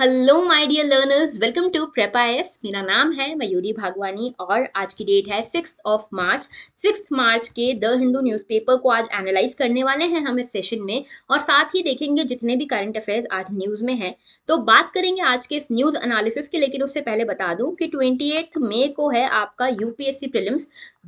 Hello my dear learners welcome to प्रेपाएस मेरा नाम है मयूरी भागवानी और आज की डेट है six of March six March के द हिंदू न्यूज़पेपर को आज एनालाइज करने वाले हैं हम इस सेशन में और साथ ही देखेंगे जितने भी करंट अफेयर्स आज न्यूज़ में हैं तो बात करेंगे आज के इस न्यूज़ एनालिसिस की लेकिन उससे पहले बता दूँ कि ट्वेंटी मई को है आपका यूपीएससी पी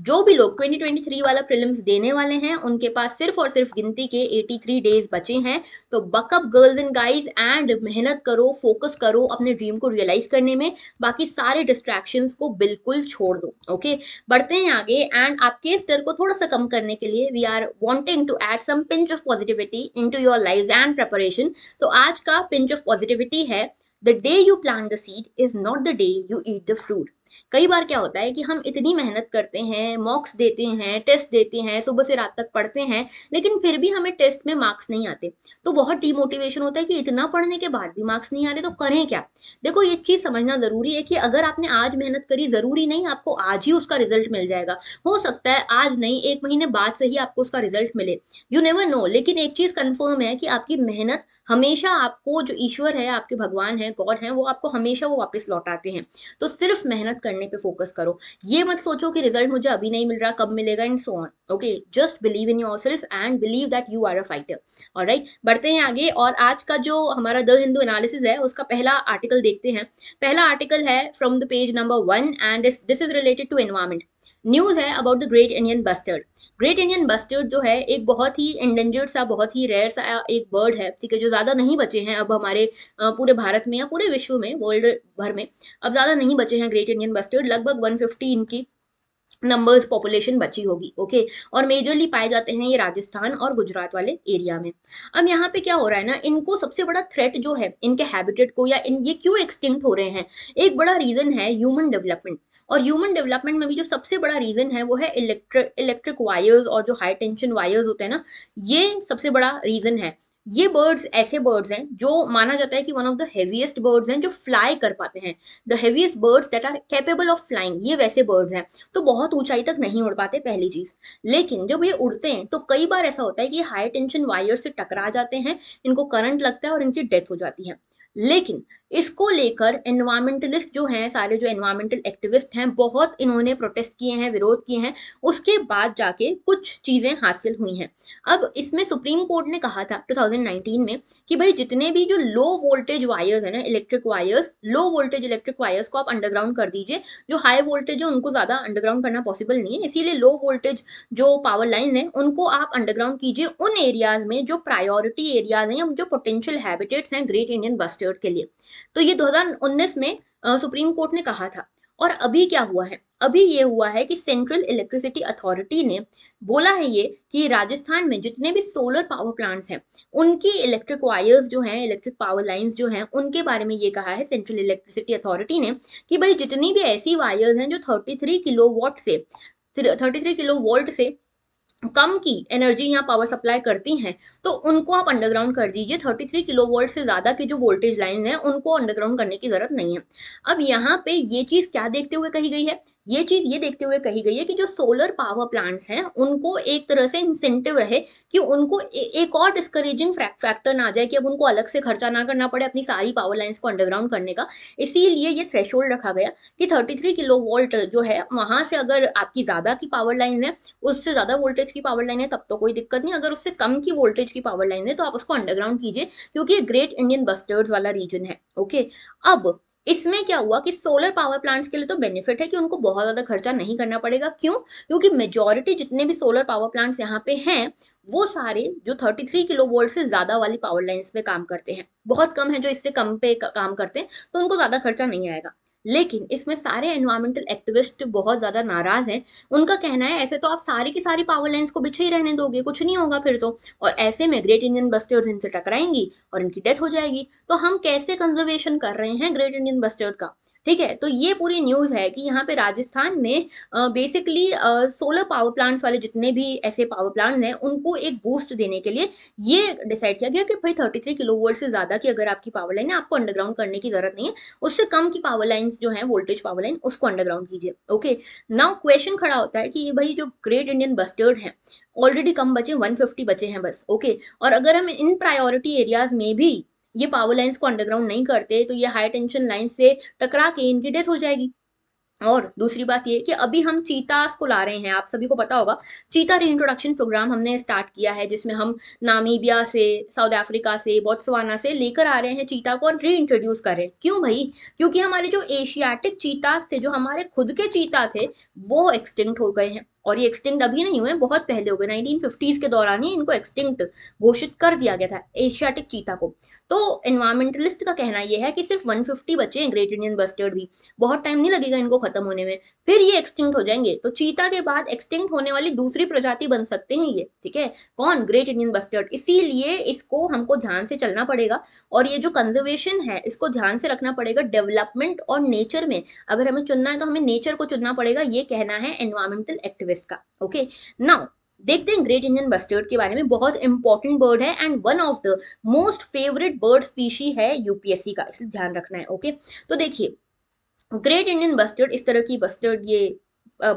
जो भी लोग ट्वेंटी वाला प्रिलिम्स देने वाले हैं उनके पास सिर्फ और सिर्फ गिनती के एटी डेज बचे हैं तो buck up girls and guys and मेहनत करो फोकस फोकस करो अपने ड्रीम को रियलाइज करने में बाकी सारे डिस्ट्रैक्शन को बिल्कुल छोड़ दो ओके बढ़ते हैं आगे एंड आपके इस डर को थोड़ा सा कम करने के लिए we are wanting to add some pinch of positivity to your life and preparation तो आज का पिंच ऑफ पॉजिटिविटी है the day you plan the seed is not the day you eat the fruit कई बार क्या होता है कि हम इतनी मेहनत करते हैं मॉक्स देते हैं टेस्ट देते हैं सुबह से रात तक पढ़ते हैं लेकिन फिर भी हमें टेस्ट में मार्क्स नहीं आते तो बहुत डीमोटिवेशन होता है कि इतना पढ़ने के बाद भी मार्क्स नहीं आ रहे तो करें क्या देखो ये चीज़ समझना ज़रूरी है कि अगर आपने आज मेहनत करी ज़रूरी नहीं आपको आज ही उसका रिजल्ट मिल जाएगा हो सकता है आज नहीं एक महीने बाद से ही आपको उसका रिजल्ट मिले यू नेवर नो लेकिन एक चीज़ कन्फर्म है कि आपकी मेहनत हमेशा आपको जो ईश्वर है आपके भगवान है गॉड है वो आपको हमेशा वो वापस लौटाते हैं तो सिर्फ मेहनत करने पे फोकस करो ये मत सोचो कि रिजल्ट मुझे अभी नहीं मिल रहा कब मिलेगा and so on okay just believe in yourself and believe that you are a fighter और राइट बढ़ते हैं आगे और आज का जो हमारा द हिंदू एनालिसिस है उसका पहला आर्टिकल देखते हैं पहला आर्टिकल है from the page number one and this is related to environment news है about the great Indian bustard great Indian bustard जो है एक बहुत ही एंडेंजर्ड सा बहुत ही रेयर सा एक बर्ड है ठीक है जो ज़्यादा नहीं बचे हैं अब हमारे पूरे भारत में या पूरे विश्व में वर्ल्ड भर में अब ज़्यादा नहीं बचे हैं ग्रेट इंडियन बस्टर्ड लगभग वन इनकी नंबर्स पॉपुलेशन बची होगी ओके और मेजरली पाए जाते हैं ये राजस्थान और गुजरात वाले एरिया में अब यहाँ पे क्या हो रहा है ना इनको सबसे बड़ा थ्रेट जो है इनके हैबिटेट को या इन ये क्यों एक्सटिंक्ट हो रहे हैं एक बड़ा रीज़न है ह्यूमन डेवलपमेंट और ह्यूमन डेवलपमेंट में भी जो सबसे बड़ा रीज़न है वो है इलेक्ट्रिक इलेक्ट्रिक वायर्स और जो हाई टेंशन वायर्स होते हैं ना ये सबसे बड़ा रीज़न है ये बर्ड्स ऐसे बर्ड्स हैं जो माना जाता है कि one of the heaviest birds हैं जो फ्लाई कर पाते हैं the heaviest birds that are capable of flying ये वैसे बर्ड्स हैं तो बहुत ऊंचाई तक नहीं उड़ पाते पहली चीज़ लेकिन जब ये उड़ते हैं तो कई बार ऐसा होता है कि हाई टेंशन वायर से टकरा जाते हैं इनको करंट लगता है और इनकी डेथ हो जाती है लेकिन इसको लेकर एनवायरमेंटलिस्ट जो हैं सारे जो एनवायरमेंटल एक्टिविस्ट हैं बहुत इन्होंने प्रोटेस्ट किए हैं विरोध किए हैं उसके बाद जाके कुछ चीज़ें हासिल हुई हैं अब इसमें सुप्रीम कोर्ट ने कहा था 2019 में कि भाई जितने भी जो लो वोल्टेज वायर्स है ना electric wires low voltage electric wires को आप अंडरग्राउंड कर दीजिए जो हाई वोल्टेज है उनको ज़्यादा अंडरग्राउंड करना पॉसिबल नहीं है इसीलिए लो वोल्टेज जो पावर लाइन हैं उनको आप अंडरग्राउंड कीजिए उन एरियाज में जो प्रायोरिटी एरियाज हैं जो पोटेंशियल हैबिटेट्स हैं ग्रेट इंडियन बस्ट स्टेट के लिए तो ये 2019 में सुप्रीम कोर्ट ने कहा था और अभी क्या हुआ है अभी ये हुआ है कि सेंट्रल इलेक्ट्रिसिटी अथॉरिटी ने बोला है ये कि राजस्थान में जितने भी सोलर पावर प्लांट्स हैं उनकी इलेक्ट्रिक वायर्स जो हैं इलेक्ट्रिक पावर लाइंस जो हैं उनके बारे में ये कहा है सेंट्रल इलेक्ट्रिसिटी अथॉरिटी ने कि भाई जितनी भी ऐसी वायर्स हैं जो 33 किलो वॉट से 33 किलो वोल्ट से कम की एनर्जी या पावर सप्लाई करती हैं तो उनको आप अंडरग्राउंड कर दीजिए 33 किलोवोल्ट से ज़्यादा की जो वोल्टेज लाइन है उनको अंडरग्राउंड करने की ज़रूरत नहीं है अब यहाँ पे ये चीज़ क्या देखते हुए कही गई है ये चीज ये देखते हुए कही गई है कि जो सोलर पावर प्लांट्स हैं उनको एक तरह से इंसेंटिव रहे कि उनको ए, एक और डिस्करेजिंग फैक्टर ना आ जाए कि अब उनको अलग से खर्चा ना करना पड़े अपनी सारी पावर लाइन्स को अंडरग्राउंड करने का इसीलिए ये थ्रेश रखा गया कि 33 किलो वोल्ट जो है वहां से अगर आपकी ज़्यादा की पावर लाइन है उससे ज़्यादा वोल्टेज की पावर लाइन है तब तो कोई दिक्कत नहीं अगर उससे कम की वोल्टेज की पावर लाइन है तो आप उसको अंडरग्राउंड कीजिए क्योंकि ये ग्रेट इंडियन बस्टर्ड वाला रीजन है ओके अब इसमें क्या हुआ कि सोलर पावर प्लांट्स के लिए तो बेनिफिट है कि उनको बहुत ज़्यादा खर्चा नहीं करना पड़ेगा क्यों क्योंकि मेजोरिटी जितने भी सोलर पावर प्लांट्स यहाँ पे हैं वो सारे जो 33 किलो वोल्ट से ज़्यादा वाली पावर लाइन्स पे काम करते हैं बहुत कम है जो इससे कम पे काम करते हैं तो उनको ज़्यादा खर्चा नहीं आएगा लेकिन इसमें सारे एनवायरमेंटल एक्टिविस्ट बहुत ज़्यादा नाराज़ हैं उनका कहना है ऐसे तो आप सारी की सारी पावर लाइन्स को बिछे ही रहने दोगे कुछ नहीं होगा फिर तो और ऐसे में ग्रेट इंडियन बस्टर्ड इनसे टकराएंगी और इनकी डेथ हो जाएगी तो हम कैसे कंजर्वेशन कर रहे हैं ग्रेट इंडियन बस्टर्ड का ठीक है तो ये पूरी न्यूज़ है कि यहाँ पे राजस्थान में बेसिकली सोलर पावर प्लांट्स वाले जितने भी ऐसे पावर प्लांट्स हैं उनको एक बूस्ट देने के लिए ये डिसाइड किया गया कि भाई थर्टी थ्री किलो से ज़्यादा की अगर आपकी पावर लाइन है आपको अंडरग्राउंड करने की ज़रूरत नहीं है उससे कम की पावर लाइन जो है वोल्टेज पावर लाइन उसको अंडरग्राउंड कीजिए ओके नाउ क्वेश्चन खड़ा होता है कि ये भाई जो ग्रेट इंडियन बस्टर्ड हैं ऑलरेडी कम बचे 150 बचे हैं बस ओके और अगर हम इन प्रायोरिटी एरियाज में भी ये पावर लाइन्स को अंडरग्राउंड नहीं करते तो ये हाई टेंशन लाइन से टकरा के इनकी डेथ हो जाएगी और दूसरी बात ये कि अभी हम चीतास को ला रहे हैं आप सभी को पता होगा चीता इंट्रोडक्शन प्रोग्राम हमने स्टार्ट किया है जिसमें हम नामीबिया से साउथ अफ्रीका से बोत्सवाना से लेकर आ रहे हैं चीता को और इंट्रोड्यूस कर रहे हैं क्यों भाई क्योंकि हमारे जो एशियाटिक चीतास थे जो हमारे खुद के चीता थे वो एक्सटिंक्ट हो गए हैं और ये एक्सटिंक्ट अभी नहीं हुए बहुत पहले हो गए नाइनटीन फिफ्टीज के दौरान ही इनको एक्सटिंक्ट घोषित कर दिया गया था एशियाटिक चीता को तो एनवायरमेंटलिस्ट का कहना यह है कि सिर्फ 150 बचे हैं ग्रेट इंडियन बस्टर्ड भी बहुत टाइम नहीं लगेगा इनको खत्म होने में फिर ये एक्सटिंक्ट हो जाएंगे तो चीता के बाद एक्सटिंक्ट होने वाली दूसरी प्रजाति बन सकते हैं ये ठीक है कौन ग्रेट इंडियन बस्टर्ड इसीलिए इसको हमको ध्यान से चलना पड़ेगा और ये जो कंजर्वेशन है इसको ध्यान से रखना पड़ेगा डेवलपमेंट और नेचर में अगर हमें चुनना है तो हमें नेचर को चुनना पड़ेगा ये कहना है एनवायरमेंटल एक्टिविटी सर्विस का ओके नाउ देखते हैं ग्रेट इंडियन बस्टर्ड के बारे में बहुत इंपॉर्टेंट बर्ड है and one of the most favourite bird species है यूपीएससी का इसलिए ध्यान रखना है ओके तो देखिए ग्रेट इंडियन बस्टर्ड इस तरह की बस्टर्ड ये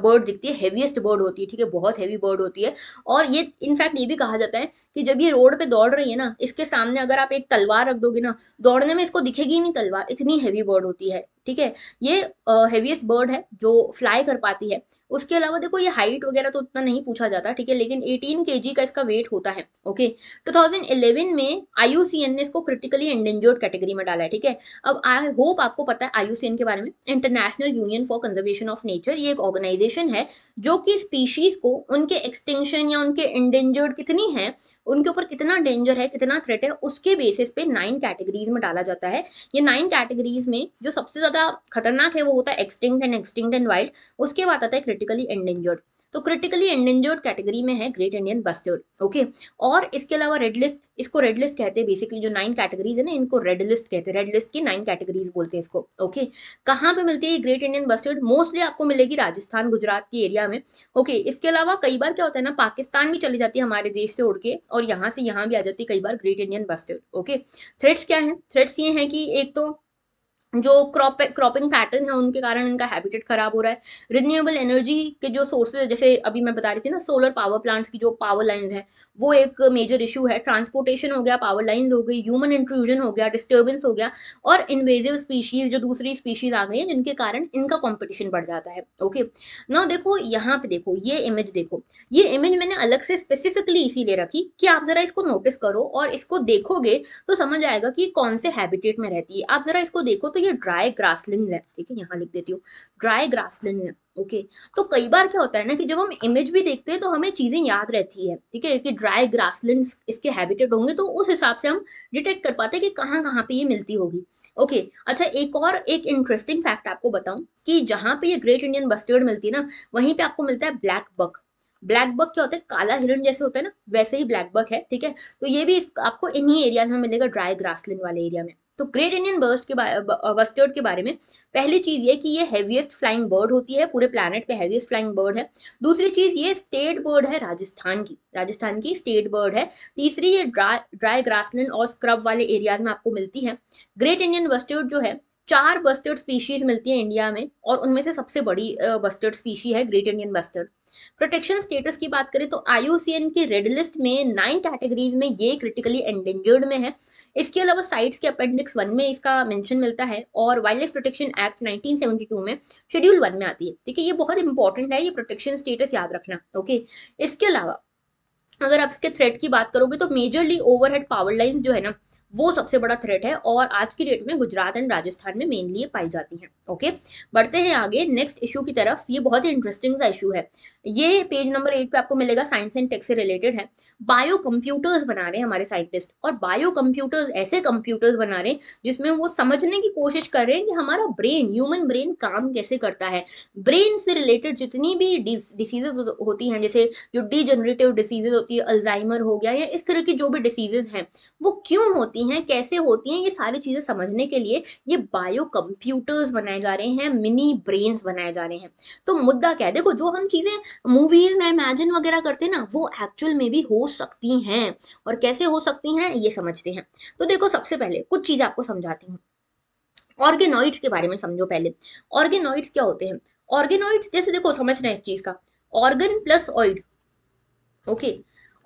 बर्ड दिखती है हेवीएस्ट बर्ड होती है ठीक है बहुत हैवी बर्ड होती है और ये इनफैक्ट ये भी कहा जाता है कि जब ये रोड पे दौड़ रही है ना इसके सामने अगर आप एक तलवार रख दोगे ना दौड़ने में इसको दिखेगी नहीं तलवार इतनी हैवी बर्ड होती है ठीक है ये हेवीएस्ट बर्ड है जो फ्लाई कर पाती है उसके अलावा देखो ये हाइट वगैरह तो उतना नहीं पूछा जाता ठीक है लेकिन 18 केजी का इसका वेट होता है ओके 2011 में आईयूसीएन ने इसको क्रिटिकली एंडेंजर्ड कैटेगरी में डाला है ठीक है अब आई होप आपको पता है आईयूसीएन के बारे में International Union for Conservation of Nature ये एक ऑर्गेनाइजेशन है जो कि स्पीशीज को उनके एक्सटिंक्शन या उनके एंडेंजर्ड कितनी है उनके ऊपर कितना डेंजर है कितना थ्रेट है उसके बेसिस पे नाइन कैटेगरीज में डाला जाता है ये नाइन कैटेगरीज में जो सबसे ज्यादा खतरनाक है वो होता है extinct and extinct and wild उसके बाद आता है क्रिटिकली एंडेंजर्ड तो क्रिटिकली एंडेंजर्ड कैटेगरी में है ग्रेट इंडियन बस्टर्ड ओके और इसके अलावा रेड लिस्ट इसको रेड लिस्ट कहते हैं बेसिकली जो नाइन कैटेगरीज है ना इनको रेड लिस्ट कहते हैं रेड लिस्ट की नाइन कैटेगरीज बोलते हैं इसको ओके okay? कहाँ पे मिलती है ग्रेट इंडियन बस्टर्ड मोस्टली आपको मिलेगी राजस्थान गुजरात की एरिया में ओके okay? इसके अलावा कई बार क्या होता है ना पाकिस्तान भी चली जाती है हमारे देश से उड़ के और यहाँ से यहाँ भी आ जाती है कई बार great Indian bustard okay threads क्या है थ्रेड्स ये हैं कि एक तो जो क्रॉप क्रॉपिंग पैटर्न है उनके कारण इनका हैबिटेट खराब हो रहा है रिन्यूएबल एनर्जी के जो सोर्सेज जैसे अभी मैं बता रही थी ना सोलर पावर प्लांट्स की जो पावर लाइन है वो एक मेजर इशू है ट्रांसपोर्टेशन हो गया पावर लाइन हो गई ह्यूमन इंट्रूजन हो गया डिस्टर्बेंस हो गया और इन्वेजिव स्पीशीज जो दूसरी स्पीशीज आ गई है जिनके कारण इनका कॉम्पिटिशन बढ़ जाता है ओके ना देखो यहाँ पे देखो ये इमेज देखो ये इमेज मैंने अलग से स्पेसिफिकली इसीलिए रखी कि आप ज़रा इसको नोटिस करो और इसको देखोगे तो समझ आएगा कि कौन से हैबिटेट में रहती है आप ज़रा इसको देखो तो ये ड्राई ग्रासलैंड है ठीक है यहाँ लिख देती हूँ ड्राई ग्रासलैंड है ओके तो कई बार क्या होता है ना कि जब हम इमेज भी देखते हैं तो हमें चीज़ें याद रहती है ठीक है कि ड्राई ग्रासलैंड इसके हैबिटेट होंगे तो उस हिसाब से हम डिटेक्ट कर पाते हैं कि कहाँ कहाँ पे ये मिलती होगी ओके okay, अच्छा एक और एक इंटरेस्टिंग फैक्ट आपको बताऊं कि जहां पे ये ग्रेट इंडियन बस्टर्ड मिलती है ना वहीं पे आपको मिलता है ब्लैक बक ब्लैक बक क्या होता है काला हिरण जैसे होता है ना वैसे ही ब्लैक बक है ठीक है तो ये भी आपको इन्हीं एरियाज में मिलेगा ड्राई ग्रासलैंड वाले एरिया में तो ग्रेट इंडियन बर्स्ट के बस्टर्ड के बारे में पहली चीज़ ये कि ये हैवीएस्ट फ्लाइंग बर्ड होती है पूरे प्लानट पे हैवीएस्ट फ्लाइंग बर्ड है दूसरी चीज़ ये स्टेट बर्ड है राजस्थान की राजस्थान की स्टेट बर्ड है तीसरी ये ड्राई ड्राई ग्रासलैंड और स्क्रब वाले एरियाज में आपको मिलती है ग्रेट इंडियन बस्टर्ड जो है चार बस्टर्ड स्पीशीज मिलती है इंडिया में और उनमें से सबसे बड़ी बस्टर्ड स्पीशी है great Indian bustard protection status की बात करें तो आईयूसीएन की रेड लिस्ट में नाइन कैटेगरीज में ये क्रिटिकली एंडेंजर्ड में है इसके अलावा साइट्स के अपेंडिक्स वन में इसका मेंशन मिलता है और वाइल्ड लाइफ प्रोटेक्शन एक्ट 1972 में शेड्यूल वन में आती है ठीक है ये बहुत इंपॉर्टेंट है ये प्रोटेक्शन स्टेटस याद रखना ओके इसके अलावा अगर आप इसके थ्रेट की बात करोगे तो मेजरली ओवरहेड पावर लाइंस जो है ना वो सबसे बड़ा थ्रेट है और आज की डेट में गुजरात एंड राजस्थान में मेनली ये पाई जाती हैं ओके बढ़ते हैं आगे नेक्स्ट इशू की तरफ ये बहुत ही इंटरेस्टिंग सा इशू है ये पेज नंबर एट पे आपको मिलेगा साइंस एंड टेक से रिलेटेड है बायो कंप्यूटर्स बना रहे हैं हमारे साइंटिस्ट और बायो कंप्यूटर्स ऐसे कंप्यूटर्स बना रहे हैं जिसमें वो समझने की कोशिश कर रहे हैं कि हमारा ब्रेन ह्यूमन ब्रेन काम कैसे करता है ब्रेन से रिलेटेड जितनी भी डिसीजेज होती हैं जैसे जो डीजनरेटिव डिसीजेज होती है अल्जाइमर हो गया या इस तरह की जो भी डिसीजेज हैं वो क्यों होती होती हैं कैसे होती हैं ये सारी चीज़ें समझने के लिए ये बायो कंप्यूटर्स बनाए जा रहे हैं मिनी ब्रेन्स बनाए जा रहे हैं तो मुद्दा क्या है देखो जो हम चीज़ें मूवीज में इमेजिन वगैरह करते हैं ना वो एक्चुअल में भी हो सकती हैं और कैसे हो सकती हैं ये समझते हैं तो देखो सबसे पहले कुछ चीज़ें आपको समझाती हूँ ऑर्गेनॉइड्स के बारे में समझो पहले ऑर्गेनॉइड्स क्या होते हैं ऑर्गेनॉइड्स जैसे देखो समझना है इस चीज़ का organ plus oid okay okay.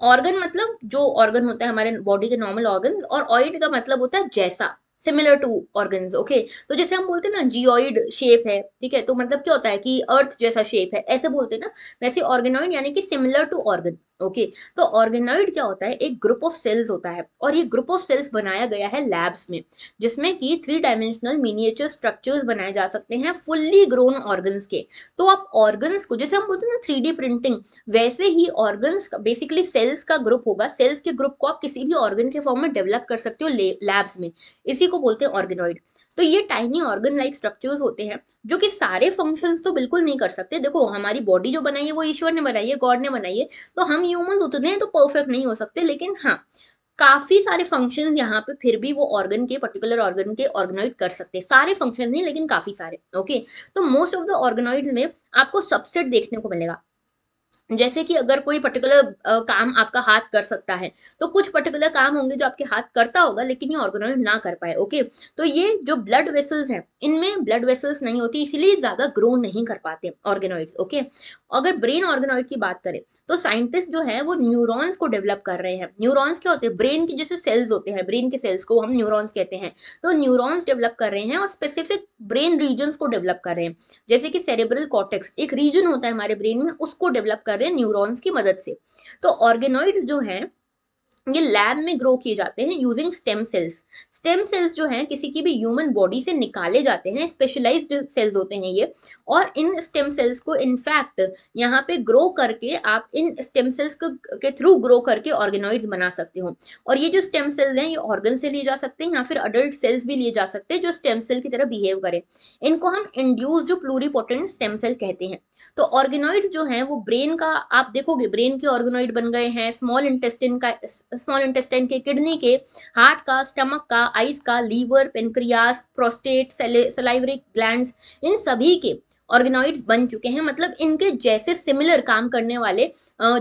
Organ मतलब जो ऑर्गन होता है हमारे बॉडी के नॉर्मल ऑर्गन और ऑइड का मतलब होता है जैसा सिमिलर टू ऑर्गन ओके तो जैसे हम बोलते हैं ना जियोइड शेप है ठीक है तो मतलब क्या होता है कि अर्थ जैसा शेप है ऐसे बोलते हैं ना वैसे ऑर्गेनॉइड यानी कि similar to organ okay okay, तो ऑर्गेनॉइड क्या होता है एक ग्रुप ऑफ सेल्स होता है और ये ग्रुप ऑफ सेल्स बनाया गया है लैब्स में जिसमें कि थ्री डायमेंशनल मिनिएचर स्ट्रक्चर्स बनाए जा सकते हैं फुल्ली ग्रोन ऑर्गन्स के तो आप ऑर्गन्स को जैसे हम बोलते हैं ना थ्री प्रिंटिंग वैसे ही ऑर्गन्स बेसिकली सेल्स का ग्रुप होगा सेल्स के ग्रुप को आप किसी भी ऑर्गन के फॉर्म में डेवलप कर सकते हो लैब्स में इसी को बोलते हैं ऑर्गेनॉइड तो ये टाइनी ऑर्गन लाइक स्ट्रक्चर्स होते हैं जो कि सारे फंक्शन तो बिल्कुल नहीं कर सकते देखो हमारी बॉडी जो बनाई है वो ईश्वर ने बनाई है गॉड ने बनाई है तो हम ह्यूमन उतने तो परफेक्ट नहीं हो सकते लेकिन हाँ काफ़ी सारे फंक्शन यहाँ पे फिर भी वो ऑर्गन के पर्टिकुलर ऑर्गन के ऑर्गेनॉइड कर सकते हैं सारे फंक्शन नहीं लेकिन काफ़ी सारे ओके तो मोस्ट ऑफ द ऑर्गेनॉइड में आपको सबसेट देखने को मिलेगा जैसे कि अगर कोई पर्टिकुलर काम आपका हाथ कर सकता है तो कुछ पर्टिकुलर काम होंगे जो आपके हाथ करता होगा लेकिन ये ऑर्गेनॉइड ना कर पाए ओके तो ये जो ब्लड वेसल्स हैं इनमें ब्लड वेसल्स नहीं होती इसीलिए ज़्यादा ग्रो नहीं कर पाते ऑर्गेनॉइड ओके अगर ब्रेन ऑर्गेनॉइड की बात करें तो साइंटिस्ट जो है वो न्यूरोन्स को डेवलप कर रहे हैं न्यूरोन्स क्या होते हैं ब्रेन के जैसे सेल्स होते हैं ब्रेन के सेल्स को हम न्यूरोन्स कहते हैं तो न्यूरोन्स डेवलप कर रहे हैं और स्पेसिफिक ब्रेन रीजन को डेवलप कर रहे हैं जैसे कि सेरेब्रल कॉटेक्स एक रीजन होता है हमारे ब्रेन में उसको डेवलप कर रहे हैं न्यूरॉन्स की मदद से तो ऑर्गेनॉइड्स जो हैं ये लैब में ग्रो किए जाते हैं using stem cells stem cells जो हैं किसी की भी ह्यूमन बॉडी से निकाले जाते हैं स्पेशलाइज्ड सेल्स होते हैं ये और इन स्टेम सेल्स को इनफैक्ट यहाँ पे ग्रो करके आप इन स्टेम सेल्स को के थ्रू ग्रो करके ऑर्गेनॉइड्स बना सकते हो और ये जो स्टेम सेल्स हैं ये ऑर्गन से लिए जा सकते हैं या फिर अडल्ट सेल्स भी लिए जा सकते हैं जो स्टेम सेल की तरह बिहेव करें इनको हम इंड्यूस जो प्लूरीपोटेंट स्टेम सेल कहते हैं तो ऑर्गेनॉइड जो है वो ब्रेन का आप देखोगे ब्रेन के ऑर्गेनॉइड बन गए हैं स्मॉल इंटेस्टिन का स्मॉल इंटेस्टाइन के किडनी के हार्ट का स्टमक का आइस का liver pancreas prostate salivary gland इन सभी के ऑर्गेनॉइड्स बन चुके हैं मतलब इनके जैसे सिमिलर काम करने वाले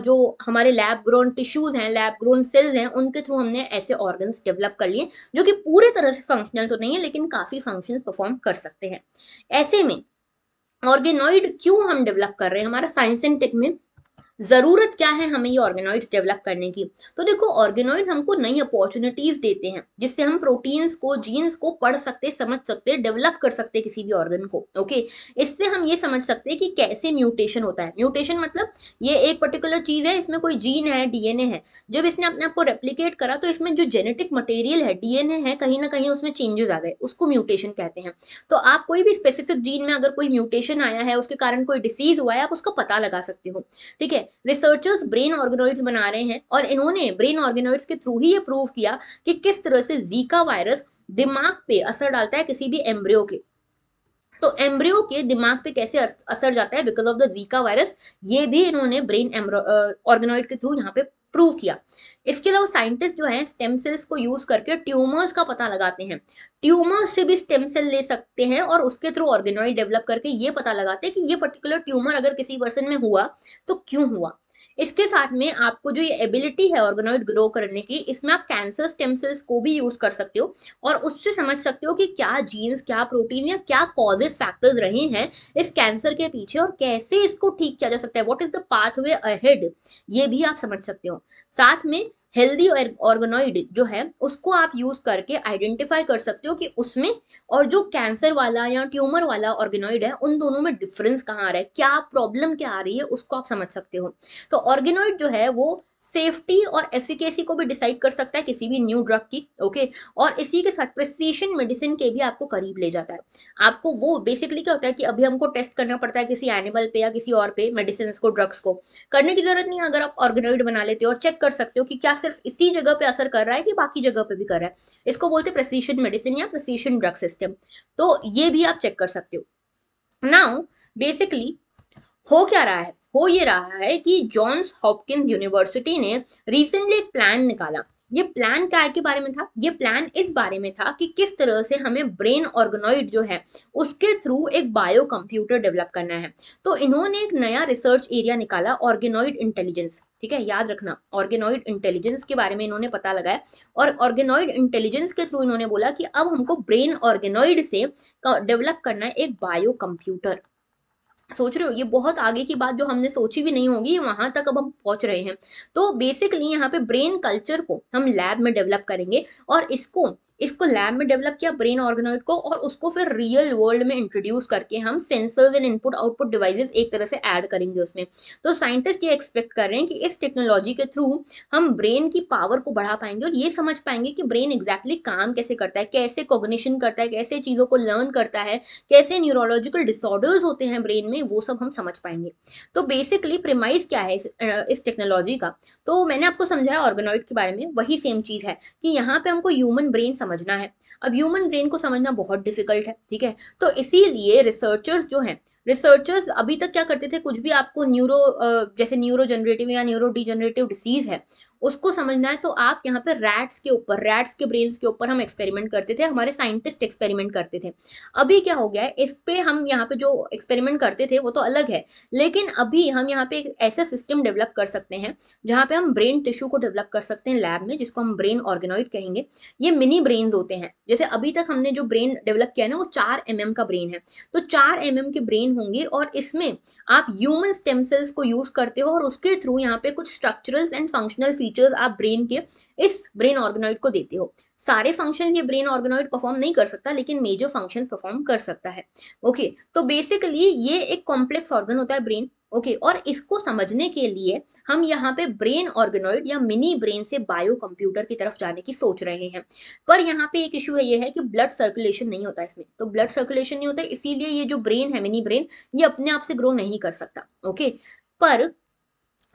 जो हमारे लैब ग्रोन टिश्यूज हैं लैब ग्रोन सेल्स हैं उनके थ्रू हमने ऐसे ऑर्गन्स डेवलप कर लिए जो कि पूरे तरह से फंक्शनल तो नहीं है लेकिन काफ़ी फंक्शंस परफॉर्म कर सकते हैं ऐसे में ऑर्गेनॉइड क्यों हम डेवलप कर रहे हैं हमारा साइंस एंड टेक में ज़रूरत क्या है हमें ये ऑर्गेनॉइड्स डेवलप करने की तो देखो ऑर्गेनॉइड हमको नई अपॉर्चुनिटीज़ देते हैं जिससे हम प्रोटीन्स को जीन्स को पढ़ सकते समझ सकते डेवलप कर सकते किसी भी ऑर्गन को ओके इससे हम ये समझ सकते हैं कि कैसे म्यूटेशन होता है म्यूटेशन मतलब ये एक पर्टिकुलर चीज़ है इसमें कोई जीन है डीएनए है जब इसने अपने आप को रेप्लीकेट करा तो इसमें जो जेनेटिक मटेरियल है डीएनए है कहीं ना कहीं उसमें चेंजेस आ गए उसको म्यूटेशन कहते हैं तो आप कोई भी स्पेसिफिक जीन में अगर कोई म्यूटेशन आया है उसके कारण कोई डिसीज हुआ है आप उसका पता लगा सकते हो ठीक है रिसर्चर्स ब्रेन ऑर्गेनोइड्स बना रहे हैं और इन्होंने ब्रेन ऑर्गेनोइड्स के थ्रू ही ये प्रूव किया कि किस तरह से जीका वायरस दिमाग पे असर डालता है किसी भी एम्ब्रियो के तो एम्ब्रियो के दिमाग पे कैसे असर जाता है because of the Zika virus ये भी इन्होंने ब्रेन ऑर्गेनोइड के थ्रू यहाँ पे प्रूव किया इसके अलावा साइंटिस्ट जो है स्टेम सेल्स को यूज करके ट्यूमर्स का पता लगाते हैं ट्यूमर्स से भी स्टेम सेल ले सकते हैं और उसके थ्रू ऑर्गेनॉइड डेवलप करके ये पता लगाते हैं कि ये पर्टिकुलर ट्यूमर अगर किसी पर्सन में हुआ तो क्यों हुआ इसके साथ में आपको जो ये एबिलिटी है ऑर्गेनॉइड ग्रो करने की इसमें आप कैंसर स्टेम सेल्स को भी यूज कर सकते हो और उससे समझ सकते हो कि क्या जीन्स क्या प्रोटीन या क्या कॉजेज फैक्टर्स रहे हैं इस कैंसर के पीछे और कैसे इसको ठीक किया जा सकता है what is the pathway ahead ये भी आप समझ सकते हो साथ में हेल्दी ऑर्गेनॉइड जो है उसको आप यूज करके आइडेंटिफाई कर सकते हो कि उसमें और जो कैंसर वाला या ट्यूमर वाला ऑर्गेनॉइड है उन दोनों में डिफरेंस कहाँ आ रहा है क्या प्रॉब्लम क्या आ रही है उसको आप समझ सकते हो तो ऑर्गेनॉइड जो है वो सेफ्टी और एफिकेसी को भी डिसाइड कर सकता है किसी भी न्यू ड्रग की ओके और इसी के साथ प्रिसिशन मेडिसिन के भी आपको करीब ले जाता है आपको वो बेसिकली क्या होता है कि अभी हमको टेस्ट करना पड़ता है किसी एनिमल पे या किसी और पे मेडिसिन को ड्रग्स को करने की जरूरत नहीं है अगर आप ऑर्गेनॉइड बना लेते हो और चेक कर सकते हो कि क्या सिर्फ इसी जगह पे असर कर रहा है कि बाकी जगह पे भी कर रहा है इसको बोलते हैं प्रेसिशन मेडिसिन या प्रेसिशन ड्रग सिस्टम तो ये भी आप चेक कर सकते हो नाउ बेसिकली हो क्या रहा है हो ये रहा है कि जॉन्स हॉपकिंस यूनिवर्सिटी ने रिसेंटली एक प्लान निकाला ये प्लान क्या के बारे में था ये प्लान इस बारे में था कि किस तरह से हमें ब्रेन ऑर्गेनॉइड जो है उसके थ्रू एक बायो कंप्यूटर डेवलप करना है तो इन्होंने एक नया रिसर्च एरिया निकाला ऑर्गेनॉइड इंटेलिजेंस ठीक है याद रखना ऑर्गेनॉइड इंटेलिजेंस के बारे में इन्होंने पता लगाया और ऑर्गेनॉइड इंटेलिजेंस के थ्रू इन्होंने बोला कि अब हमको ब्रेन ऑर्गेनॉइड से डेवलप करना है एक बायो कंप्यूटर सोच रहे हो ये बहुत आगे की बात जो हमने सोची भी नहीं होगी वहां तक अब हम पहुंच रहे हैं तो बेसिकली यहाँ पे ब्रेन कल्चर को हम लैब में डेवलप करेंगे और इसको इसको लैब में डेवलप किया ब्रेन ऑर्गेनॉइड को और उसको फिर रियल वर्ल्ड में इंट्रोड्यूस करके हम sensors and input output devices एक तरह से ऐड करेंगे उसमें तो साइंटिस्ट ये एक्सपेक्ट कर रहे हैं कि इस टेक्नोलॉजी के थ्रू हम ब्रेन की पावर को बढ़ा पाएंगे और ये समझ पाएंगे कि ब्रेन एग्जैक्टली exactly काम कैसे करता है कैसे कॉग्निशन करता है कैसे चीज़ों को लर्न करता है कैसे न्यूरोलॉजिकल डिसऑर्डर्स होते हैं ब्रेन में वो सब हम समझ पाएंगे तो बेसिकली प्रेमाइज क्या है इस टेक्नोलॉजी का तो मैंने आपको समझाया ऑर्गेनॉइड के बारे में वही सेम चीज़ है कि यहाँ पे हमको ह्यूमन ब्रेन समझना है अब ह्यूमन ब्रेन को समझना बहुत डिफिकल्ट है ठीक है तो इसीलिए रिसर्चर्स जो हैं रिसर्चर्स अभी तक क्या करते थे कुछ भी आपको न्यूरो जैसे न्यूरो जनरेटिव या न्यूरो डिजनरेटिव डिसीज है उसको समझना है तो आप यहाँ पे रैट्स के ऊपर रैट्स के ब्रेन्स के ऊपर हम एक्सपेरिमेंट करते थे हमारे साइंटिस्ट एक्सपेरिमेंट करते थे अभी क्या हो गया है इस पे हम यहाँ पे जो एक्सपेरिमेंट करते थे वो तो अलग है लेकिन अभी हम यहाँ पे एक ऐसा सिस्टम डेवलप कर सकते हैं जहाँ पे हम ब्रेन टिश्यू को डेवलप कर सकते हैं लैब में जिसको हम ब्रेन ऑर्गेनॉइड कहेंगे ये मिनी ब्रेन होते हैं जैसे अभी तक हमने जो ब्रेन डेवलप किया है ना वो चार एम mm का ब्रेन है तो चार एम mm के ब्रेन होंगे और इसमें आप ह्यूमन स्टेम सेल्स को यूज करते हो और उसके थ्रू यहाँ पे कुछ structural and functional fees features आप ब्रेन के इस ब्रेन ऑर्गेनॉइड को देते हो सारे फंक्शन ये ब्रेन ऑर्गेनॉइड परफॉर्म नहीं कर सकता लेकिन मेजर फंक्शन परफॉर्म कर सकता है ओके okay, तो बेसिकली ये एक कॉम्प्लेक्स ऑर्गन होता है ब्रेन ओके okay, और इसको समझने के लिए हम यहाँ पे ब्रेन ऑर्गेनॉइड या मिनी ब्रेन से बायो कंप्यूटर की तरफ जाने की सोच रहे हैं पर यहाँ पे एक इशू है ये है कि ब्लड सर्कुलेशन नहीं होता इसमें तो ब्लड सर्कुलेशन नहीं होता इसीलिए ये जो ब्रेन है मिनी ब्रेन ये अपने आप से ग्रो नहीं कर सकता ओके okay? पर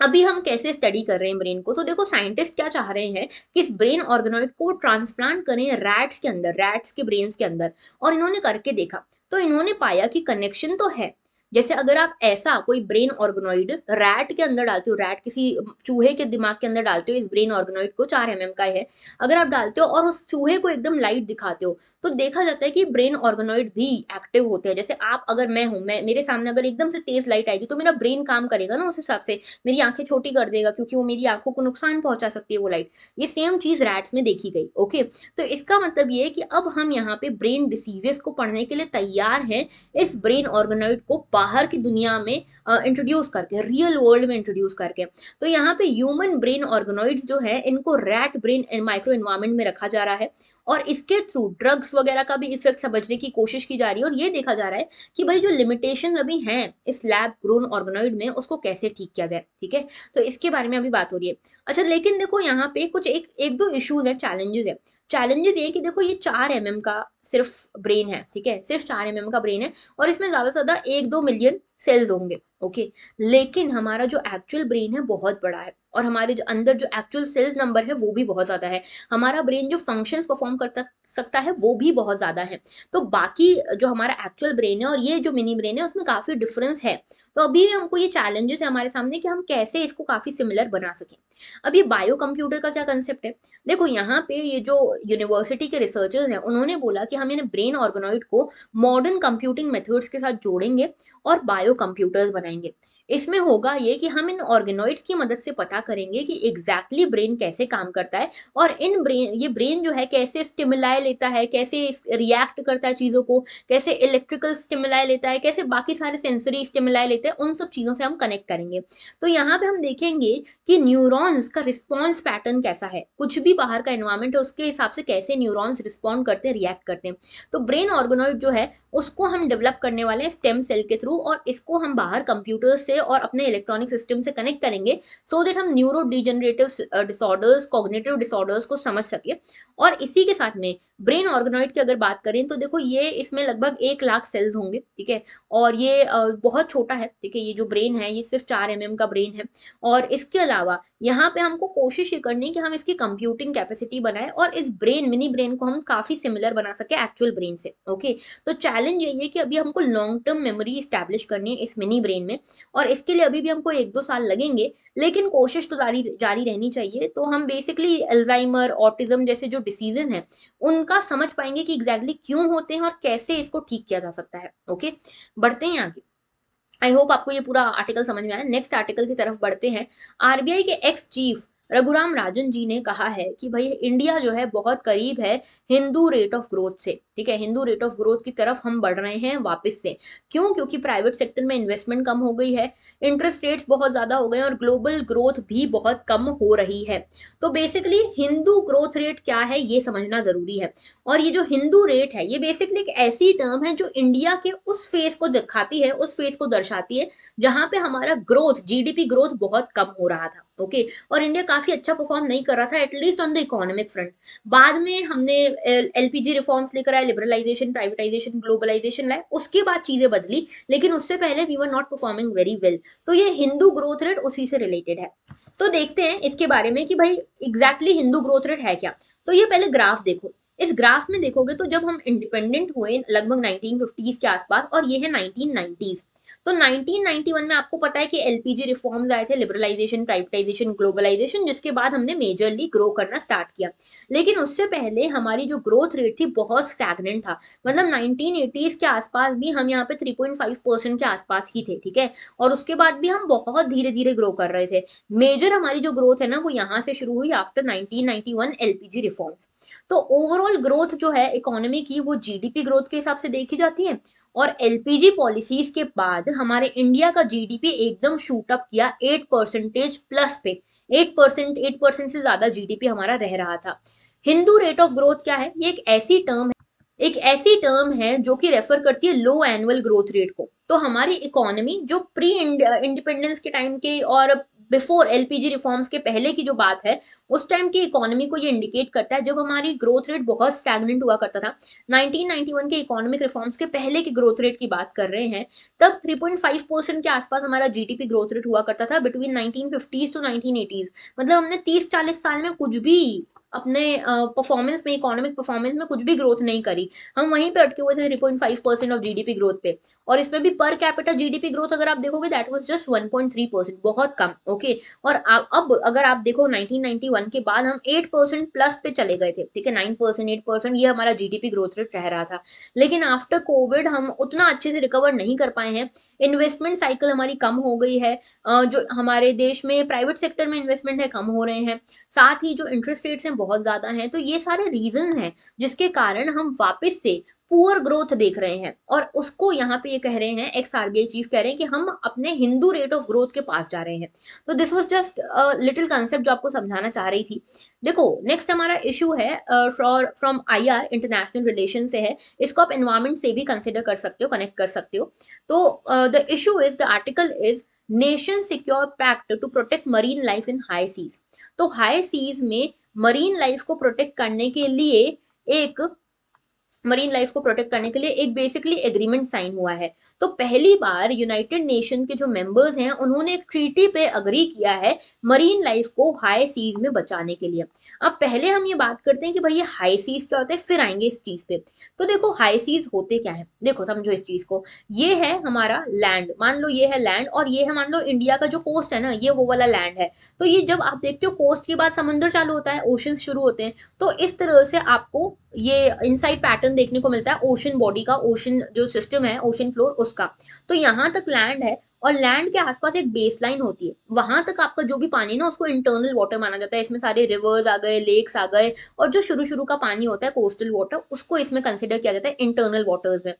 अभी हम कैसे स्टडी कर रहे हैं ब्रेन को तो देखो साइंटिस्ट क्या चाह रहे हैं कि इस ब्रेन ऑर्गेनॉइड को ट्रांसप्लांट करें रैट्स के अंदर रैट्स के ब्रेन के अंदर और इन्होंने करके देखा तो इन्होंने पाया कि कनेक्शन तो है जैसे अगर आप ऐसा कोई ब्रेन ऑर्गेनॉइड रैट के अंदर डालते हो रैट किसी चूहे के दिमाग के अंदर डालते हो इस ब्रेन ऑर्गेनॉइड को चार एम mm का है अगर आप डालते हो और उस चूहे को एकदम लाइट दिखाते हो तो देखा जाता है कि ब्रेन ऑर्गेनॉइड भी एक्टिव होते हैं जैसे आप अगर मैं हूँ मैं मेरे सामने अगर एकदम से तेज लाइट आएगी तो मेरा ब्रेन काम करेगा ना उस हिसाब से मेरी आंखें छोटी कर देगा क्योंकि वो मेरी आंखों को नुकसान पहुंचा सकती है वो लाइट ये सेम चीज रैट्स में देखी गई ओके तो इसका मतलब ये है कि अब हम यहाँ पे ब्रेन डिसीजेस को पढ़ने के लिए तैयार हैं इस ब्रेन ऑर्गेनॉइड को बाहर की दुनिया में इंट्रोड्यूस करके रियल वर्ल्ड में इंट्रोड्यूस करके तो यहाँ पे ह्यूमन ब्रेन ऑर्गेनॉइड्स जो है इनको रैट ब्रेन माइक्रो इन्वायरमेंट में रखा जा रहा है और इसके थ्रू ड्रग्स वगैरह का भी इफेक्ट समझने की कोशिश की जा रही है और ये देखा जा रहा है कि भाई जो लिमिटेशन अभी हैं इस लैब ग्रोन ऑर्गेनॉइड में उसको कैसे ठीक किया जाए ठीक है तो इसके बारे में अभी बात हो रही है अच्छा लेकिन देखो यहाँ पे कुछ एक एक दो इशूज हैं चैलेंजेस है चैलेंजेस ये कि देखो ये चार एम mm का सिर्फ ब्रेन है ठीक है सिर्फ चार एम mm का ब्रेन है और इसमें ज़्यादा से ज़्यादा एक दो मिलियन सेल्स होंगे ओके okay. लेकिन हमारा जो एक्चुअल ब्रेन है बहुत बड़ा है और हमारे जो अंदर जो एक्चुअल सेल्स नंबर है वो भी बहुत ज़्यादा है हमारा ब्रेन जो फंक्शंस परफॉर्म कर सकता है वो भी बहुत ज़्यादा है तो बाकी जो हमारा एक्चुअल ब्रेन है और ये जो मिनी ब्रेन है उसमें काफ़ी डिफरेंस है तो अभी भी हमको ये चैलेंजेस है हमारे सामने कि हम कैसे इसको काफ़ी सिमिलर बना सकें अब ये बायो कंप्यूटर का क्या कंसेप्ट है देखो यहाँ पे ये जो यूनिवर्सिटी के रिसर्चर्स हैं उन्होंने बोला कि हम इन ब्रेन ऑर्गेनॉइड को मॉडर्न कंप्यूटिंग मेथड्स के साथ जोड़ेंगे और बायो कंप्यूटर्स बनाएंगे जाएंगे इसमें होगा ये कि हम इन ऑर्गेनॉइड्स की मदद से पता करेंगे कि एग्जैक्टली exactly ब्रेन कैसे काम करता है और इन ब्रेन ये ब्रेन जो है कैसे स्टिमुलाय लेता है कैसे रिएक्ट करता है चीज़ों को कैसे इलेक्ट्रिकल स्टिमुलाय लेता है कैसे बाकी सारे सेंसरी स्टिमुलाय लेते हैं उन सब चीज़ों से हम कनेक्ट करेंगे तो यहाँ पे हम देखेंगे कि न्यूरोन्स का रिस्पॉन्स पैटर्न कैसा है कुछ भी बाहर का इन्वायरमेंट है उसके हिसाब से कैसे न्यूरोन्स रिस्पॉन्ड करते हैं रिएक्ट करते हैं तो ब्रेन ऑर्गेनॉइड जो है उसको हम डेवलप करने वाले हैं स्टेम सेल के थ्रू और इसको हम बाहर कंप्यूटर्स से और अपने इलेक्ट्रॉनिक सिस्टम से कनेक्ट करेंगे सो so देट हम neuro degenerative disorders cognitive disorders को समझ सके और इसी के साथ में ब्रेन ऑर्गेनॉइड की अगर बात करें तो देखो ये इसमें लगभग एक लाख सेल्स होंगे ठीक है और ये uh, बहुत छोटा है ठीक है ये जो ब्रेन है ये सिर्फ चार एम mm का ब्रेन है और इसके अलावा यहाँ पे हमको कोशिश ये करनी है कि हम इसकी कंप्यूटिंग कैपेसिटी बनाए और इस ब्रेन मिनी ब्रेन को हम काफ़ी सिमिलर बना सके एक्चुअल ब्रेन से ओके तो चैलेंज यही है कि अभी हमको लॉन्ग टर्म मेमोरी इस्टेब्लिश करनी है इस मिनी ब्रेन में और और इसके लिए अभी भी हमको एक दो साल लगेंगे लेकिन कोशिश तो जारी जारी रहनी चाहिए तो हम बेसिकली एल्जाइमर ऑटिज्म जैसे जो डिसीजन है उनका समझ पाएंगे कि एग्जैक्टली exactly क्यों होते हैं और कैसे इसको ठीक किया जा सकता है ओके बढ़ते हैं आगे आई होप आपको ये पूरा आर्टिकल समझ में आया नेक्स्ट आर्टिकल की तरफ बढ़ते हैं आरबीआई के एक्स चीफ रघुराम राजन जी ने कहा है कि भाई इंडिया जो है बहुत करीब है हिंदू रेट ऑफ ग्रोथ से ठीक है हिंदू रेट ऑफ ग्रोथ की तरफ हम बढ़ रहे हैं वापस से क्यों क्योंकि प्राइवेट सेक्टर में इन्वेस्टमेंट कम हो गई है इंटरेस्ट रेट्स बहुत ज़्यादा हो गए हैं और ग्लोबल ग्रोथ भी बहुत कम हो रही है तो बेसिकली हिंदू ग्रोथ रेट क्या है ये समझना ज़रूरी है और ये जो हिंदू रेट है ये बेसिकली एक ऐसी टर्म है जो इंडिया के उस फेस को दिखाती है उस फेस को दर्शाती है जहाँ पे हमारा ग्रोथ जी ग्रोथ बहुत कम हो रहा था ओके okay. और इंडिया काफी अच्छा परफॉर्म नहीं कर रहा था at least on the economic front बाद में हमने एलपीजी रिफॉर्म्स लेकर आए लिबरलाइजेशन प्राइवेटाइजेशन ग्लोबलाइजेशन लाए उसके बाद चीजें बदली लेकिन उससे पहले we were not performing very well तो ये हिंदू ग्रोथ रेट उसी से रिलेटेड है तो देखते हैं इसके बारे में कि भाई exactly exactly Hindu growth rate है क्या तो ये पहले ग्राफ देखो इस ग्राफ में देखोगे तो जब हम इंडिपेंडेंट हुए लगभग नाइनटीन के आसपास और ये है नाइनटीन तो 1991 में आपको पता है कि एलपीजी रिफॉर्म्स आए थे लिबरलाइजेशन प्राइवेटाइजेशन ग्लोबलाइजेशन जिसके बाद हमने मेजरली ग्रो करना स्टार्ट किया लेकिन उससे पहले हमारी जो ग्रोथ रेट थी बहुत स्टैगनेंट था मतलब नाइनटीन के आसपास भी हम यहाँ पे थ्री के आसपास ही थे ठीक है और उसके बाद भी हम बहुत धीरे धीरे ग्रो कर रहे थे मेजर हमारी जो ग्रोथ है ना वो यहाँ से शुरू हुई आफ्टर 1991 एलपीजी रिफॉर्म्स तो ओवरऑल ग्रोथ जो है इकोनॉमी की वो जीडीपी ग्रोथ के हिसाब से देखी जाती है और एलपीजी पॉलिसीज के बाद हमारे इंडिया का जीडीपी एकदम शूट अप किया एट परसेंटेज प्लस पे एट परसेंट एट परसेंट से ज्यादा जीडीपी हमारा रह रहा था हिंदू रेट ऑफ ग्रोथ क्या है ये एक ऐसी टर्म है एक ऐसी टर्म है जो कि रेफर करती है लो एनुअल ग्रोथ रेट को तो हमारी इकोनॉमी जो प्री इंडिपेंडेंस के टाइम के और बिफोर एलपीजी रिफॉर्म्स के पहले की जो बात है उस टाइम की इकोनॉमी को ये इंडिकेट करता है जब हमारी ग्रोथ रेट बहुत स्टैगनेंट हुआ करता था 1991 के इकोनॉमिक रिफॉर्म्स के पहले की ग्रोथ रेट की बात कर रहे हैं तब 3.5 परसेंट के आसपास हमारा जीडीपी ग्रोथ रेट हुआ करता था between nineteen fifties to nineteen मतलब हमने तीस चालीस साल में कुछ भी अपने परफॉर्मेंस में इकोनॉमिक परफॉर्मेंस में कुछ भी ग्रोथ नहीं करी हम वहीं पे अटके हुए थे three point five percent of GDP growth पे और इसमें भी पर कैपिटल जीडीपी ग्रोथ अगर आप देखोगे that was just one point three percent बहुत कम ओके और अब अगर आप देखो नाइनटीन वन के बाद हम एट परसेंट प्लस पे चले गए थे ठीक है नाइन परसेंट एट ये हमारा जीडीपी ग्रोथ रेट रह रहा था लेकिन आफ्टर कोविड हम उतना अच्छे से रिकवर नहीं कर पाए हैं इन्वेस्टमेंट साइकिल हमारी कम हो गई है जो हमारे देश में प्राइवेट सेक्टर में इन्वेस्टमेंट है कम हो रहे हैं साथ ही जो इंटरेस्ट रेट्स हैं बहुत ज़्यादा हैं तो ये सारे रीजन हैं जिसके कारण हम वापस से पुअर ग्रोथ देख रहे हैं और उसको यहाँ पे ये कह रहे हैं एक्स आरबीआई चीफ कह रहे हैं कि हम अपने हिंदू रेट ऑफ ग्रोथ के पास जा रहे हैं तो this was just little concept जो आपको समझाना चाह रही थी देखो नेक्स्ट हमारा इशू है from I R international relation से है इसको आप एनवायरमेंट से भी कंसिडर कर सकते हो कनेक्ट कर सकते हो तो the issue is the article is nation secure pact to protect marine life in high seas तो हाई सीज में मरीन लाइफ को प्रोटेक्ट करने के लिए एक मरीन लाइफ को प्रोटेक्ट करने के लिए एक बेसिकली एग्रीमेंट साइन हुआ है तो पहली बार यूनाइटेड नेशन के जो मेंबर्स हैं उन्होंने एक ट्रीटी पे अग्री किया है मरीन लाइफ को हाई सीज में बचाने के लिए अब पहले हम ये बात करते हैं कि भाई ये हाई सीज क्या होते हैं फिर आएंगे इस चीज पे तो देखो हाई सीज होते क्या है देखो समझो इस चीज को ये है हमारा लैंड मान लो ये है लैंड और ये है मान लो इंडिया का जो कोस्ट है ना ये वो वाला लैंड है तो ये जब आप देखते हो कोस्ट के बाद समुद्र चालू होता है ओशन शुरू होते हैं तो इस तरह से आपको ये इनसाइड पैटर्न सिस्टम देखने को मिलता है ओशन बॉडी का ओशन जो सिस्टम है ओशन फ्लोर उसका तो यहाँ तक लैंड है और लैंड के आसपास एक बेसलाइन होती है वहां तक आपका जो भी पानी है ना उसको इंटरनल वाटर माना जाता है इसमें सारे रिवर्स आ गए लेक्स आ गए और जो शुरू शुरू का पानी होता है कोस्टल वाटर उसको इसमें कंसिडर किया जाता है इंटरनल वाटर्स में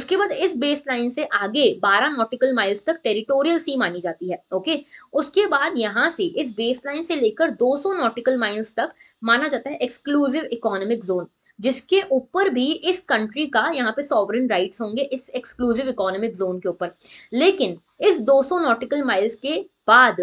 उसके बाद इस बेस से आगे 12 नॉटिकल माइल्स तक टेरिटोरियल सी मानी जाती है ओके उसके बाद यहाँ से इस बेस से लेकर दो नॉटिकल माइल्स तक माना जाता है एक्सक्लूसिव इकोनॉमिक जोन जिसके ऊपर भी इस कंट्री का यहाँ पे सॉवरन राइट्स होंगे इस एक्सक्लूसिव इकोनॉमिक जोन के ऊपर लेकिन इस 200 नॉटिकल माइल्स के बाद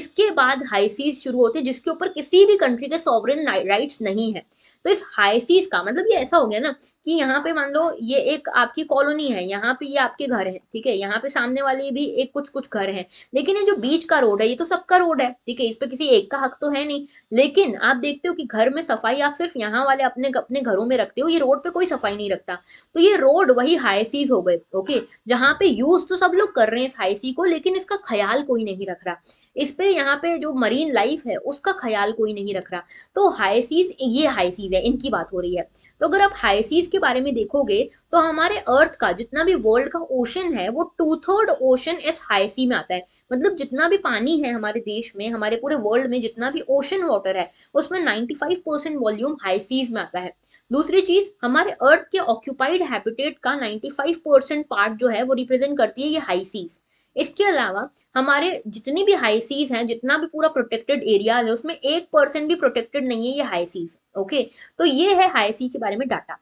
इसके बाद हाई सीज शुरू होते हैं जिसके ऊपर किसी भी कंट्री के सॉवरन राइट्स नहीं है तो इस हाइसीस का मतलब ये ऐसा हो गया ना कि यहाँ पे मान लो ये एक आपकी कॉलोनी है यहाँ पे ये आपके घर है ठीक है यहाँ पे सामने वाले भी एक कुछ कुछ घर है लेकिन ये जो बीच का रोड है ये तो सबका रोड है ठीक है इस पे किसी एक का हक तो है नहीं लेकिन आप देखते हो कि घर में सफाई आप सिर्फ यहाँ वाले अपने अपने घरों में रखते हो ये रोड पे कोई सफाई नहीं रखता तो ये रोड वही हाइसीज हो गए ओके जहाँ पे यूज तो सब लोग कर रहे हैं इस हाइसी को लेकिन इसका ख्याल कोई नहीं रख रहा इस पे यहाँ पे जो मरीन लाइफ है उसका ख्याल कोई नहीं रख रहा तो हाइसीज ये हाइसीज है इनकी बात हो रही है तो अगर आप हाई सीज के बारे में देखोगे तो हमारे अर्थ का जितना भी वर्ल्ड का ओशन है वो टू थर्ड ओशन इस हाई सी में आता है मतलब जितना भी पानी है हमारे देश में हमारे पूरे वर्ल्ड में जितना भी ओशन वाटर है उसमें नाइन्टी वॉल्यूम हाई सीज में आता है दूसरी चीज हमारे अर्थ के ऑक्यूपाइड हैबिटेट का 95 परसेंट पार्ट जो है वो रिप्रेजेंट करती है ये हाई सीज इसके अलावा हमारे जितनी भी हाई सीज हैं जितना भी पूरा प्रोटेक्टेड एरिया है उसमें एक परसेंट भी प्रोटेक्टेड नहीं है ये हाई सीज ओके तो ये है हाई सी के बारे में डाटा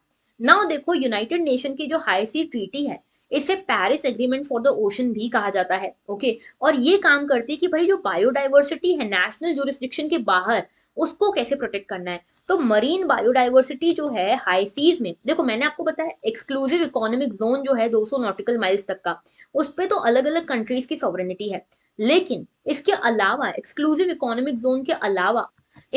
नाउ देखो यूनाइटेड नेशन की जो हाई सी ट्रीटी है इसे Paris agreement for the ocean भी कहा जाता है ओके और ये काम करती है कि भाई जो बायोडाइवर्सिटी है नेशनल जोरिस्डिक्शन के बाहर उसको कैसे प्रोटेक्ट करना है तो मरीन बायोडाइवर्सिटी जो है हाई सीज में देखो मैंने आपको बताया एक्सक्लूसिव इकोनॉमिक जोन जो है 200 नॉटिकल माइल्स तक का उस पर तो अलग अलग कंट्रीज की सॉवरेनिटी है लेकिन इसके अलावा एक्सक्लूसिव इकोनॉमिक जोन के अलावा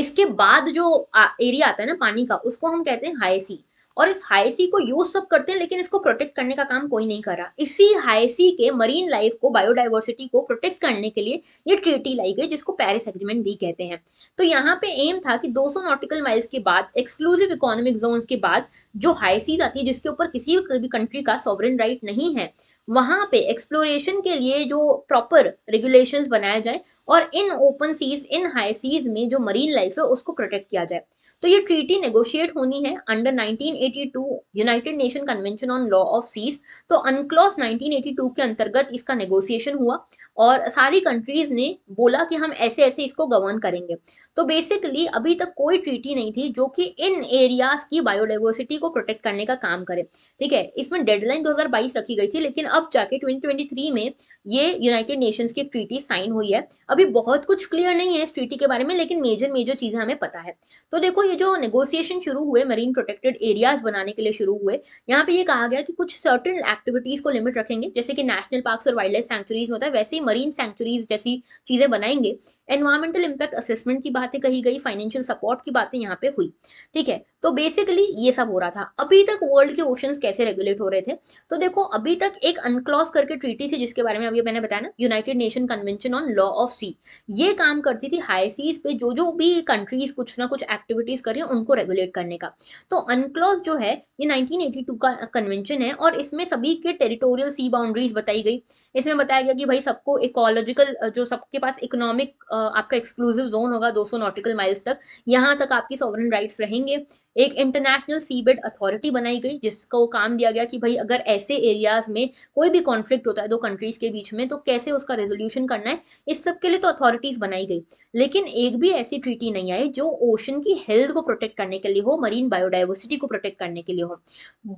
इसके बाद जो एरिया आता है ना पानी का उसको हम कहते हैं हाई सी और इस हाईसी को यूज सब करते हैं लेकिन इसको प्रोटेक्ट करने का काम कोई नहीं कर रहा इसी हाईसी के मरीन लाइफ को बायोडाइवर्सिटी को प्रोटेक्ट करने के लिए ये ट्रीटी लाई गई जिसको पेरिस एग्रीमेंट भी कहते हैं तो यहाँ पे एम था कि 200 नॉटिकल माइल्स के बाद एक्सक्लूसिव इकोनॉमिक जोन के बाद जो हाईसीज आती है जिसके ऊपर किसी भी कंट्री का सॉवरन राइट नहीं है वहां पे एक्सप्लोरेशन के लिए जो प्रॉपर रेगुलेशंस बनाया जाए और इन ओपन सीज इन हाई सीज में जो मरीन लाइफ है उसको प्रोटेक्ट किया जाए तो ये ट्रीटी नेगोशिएट होनी है under 1982 United Nation convention on law of seas तो अनक्लॉस 1982 के अंतर्गत इसका नेगोशिएशन हुआ और सारी कंट्रीज ने बोला कि हम ऐसे ऐसे इसको गवर्न करेंगे तो बेसिकली अभी तक कोई ट्रीटी नहीं थी जो कि इन एरियाज की बायोडाइवर्सिटी को प्रोटेक्ट करने का काम करे ठीक है इसमें डेडलाइन 2022 रखी गई थी लेकिन अब जाके 2023 में ये यूनाइटेड नेशंस की ट्रीटी साइन हुई है अभी बहुत कुछ क्लियर नहीं है इस ट्रीटी के बारे में लेकिन मेजर मेजर चीजें हमें पता है तो देखो ये जो नेगोसिएशन शुरू हुए मरीन प्रोटेक्टेड एरियाज बनाने के लिए शुरू हुए यहाँ पे ये कहा गया कि कुछ सर्टन एक्टिविटीज को लिमिट रखेंगे जैसे कि नेशनल पार्क और वाइल्ड लाइफ सेंचुरीज में होता है वैसे ही मरीन सेंचुरीज जैसी चीजें बनाएंगे एनवायरमेंटल इम्पैक्ट असेसमेंट की बातें कही गई फाइनेंशियल सपोर्ट की बातें यहाँ पे हुई ठीक है तो बेसिकली ये सब हो रहा था अभी तक वर्ल्ड के ओशन कैसे रेगुलेट हो रहे थे तो देखो अभी तक एक अनक्लॉस करके ट्रीटी थी जिसके बारे में अभी मैंने बताया ना United Nation convention on law of sea ये काम करती थी हाई सीज पे जो जो भी कंट्रीज कुछ ना कुछ एक्टिविटीज कर रही है उनको रेगुलेट करने का तो अनक्लॉस जो है ये नाइनटीन का कन्वेंशन है और इसमें सभी के टेरिटोरियल सी बाउंड्रीज बताई गई इसमें बताया गया कि भाई सबको इकोलॉजिकल जो सबके पास इकोनॉमिक आपका एक्सक्लूसिव जोन होगा 200 नॉटिकल माइल्स तक यहाँ तक आपकी सॉवरन राइट्स रहेंगे एक इंटरनेशनल सी बेड अथॉरिटी बनाई गई जिसको काम दिया गया कि भाई अगर ऐसे एरियाज में कोई भी कॉन्फ्लिक्ट होता है दो कंट्रीज के बीच में तो कैसे उसका रेजोल्यूशन करना है इस सब के लिए तो अथॉरिटीज बनाई गई लेकिन एक भी ऐसी ट्रीटी नहीं आई जो ओशन की हेल्थ को प्रोटेक्ट करने के लिए हो मरीन बायोडाइवर्सिटी को प्रोटेक्ट करने के लिए हो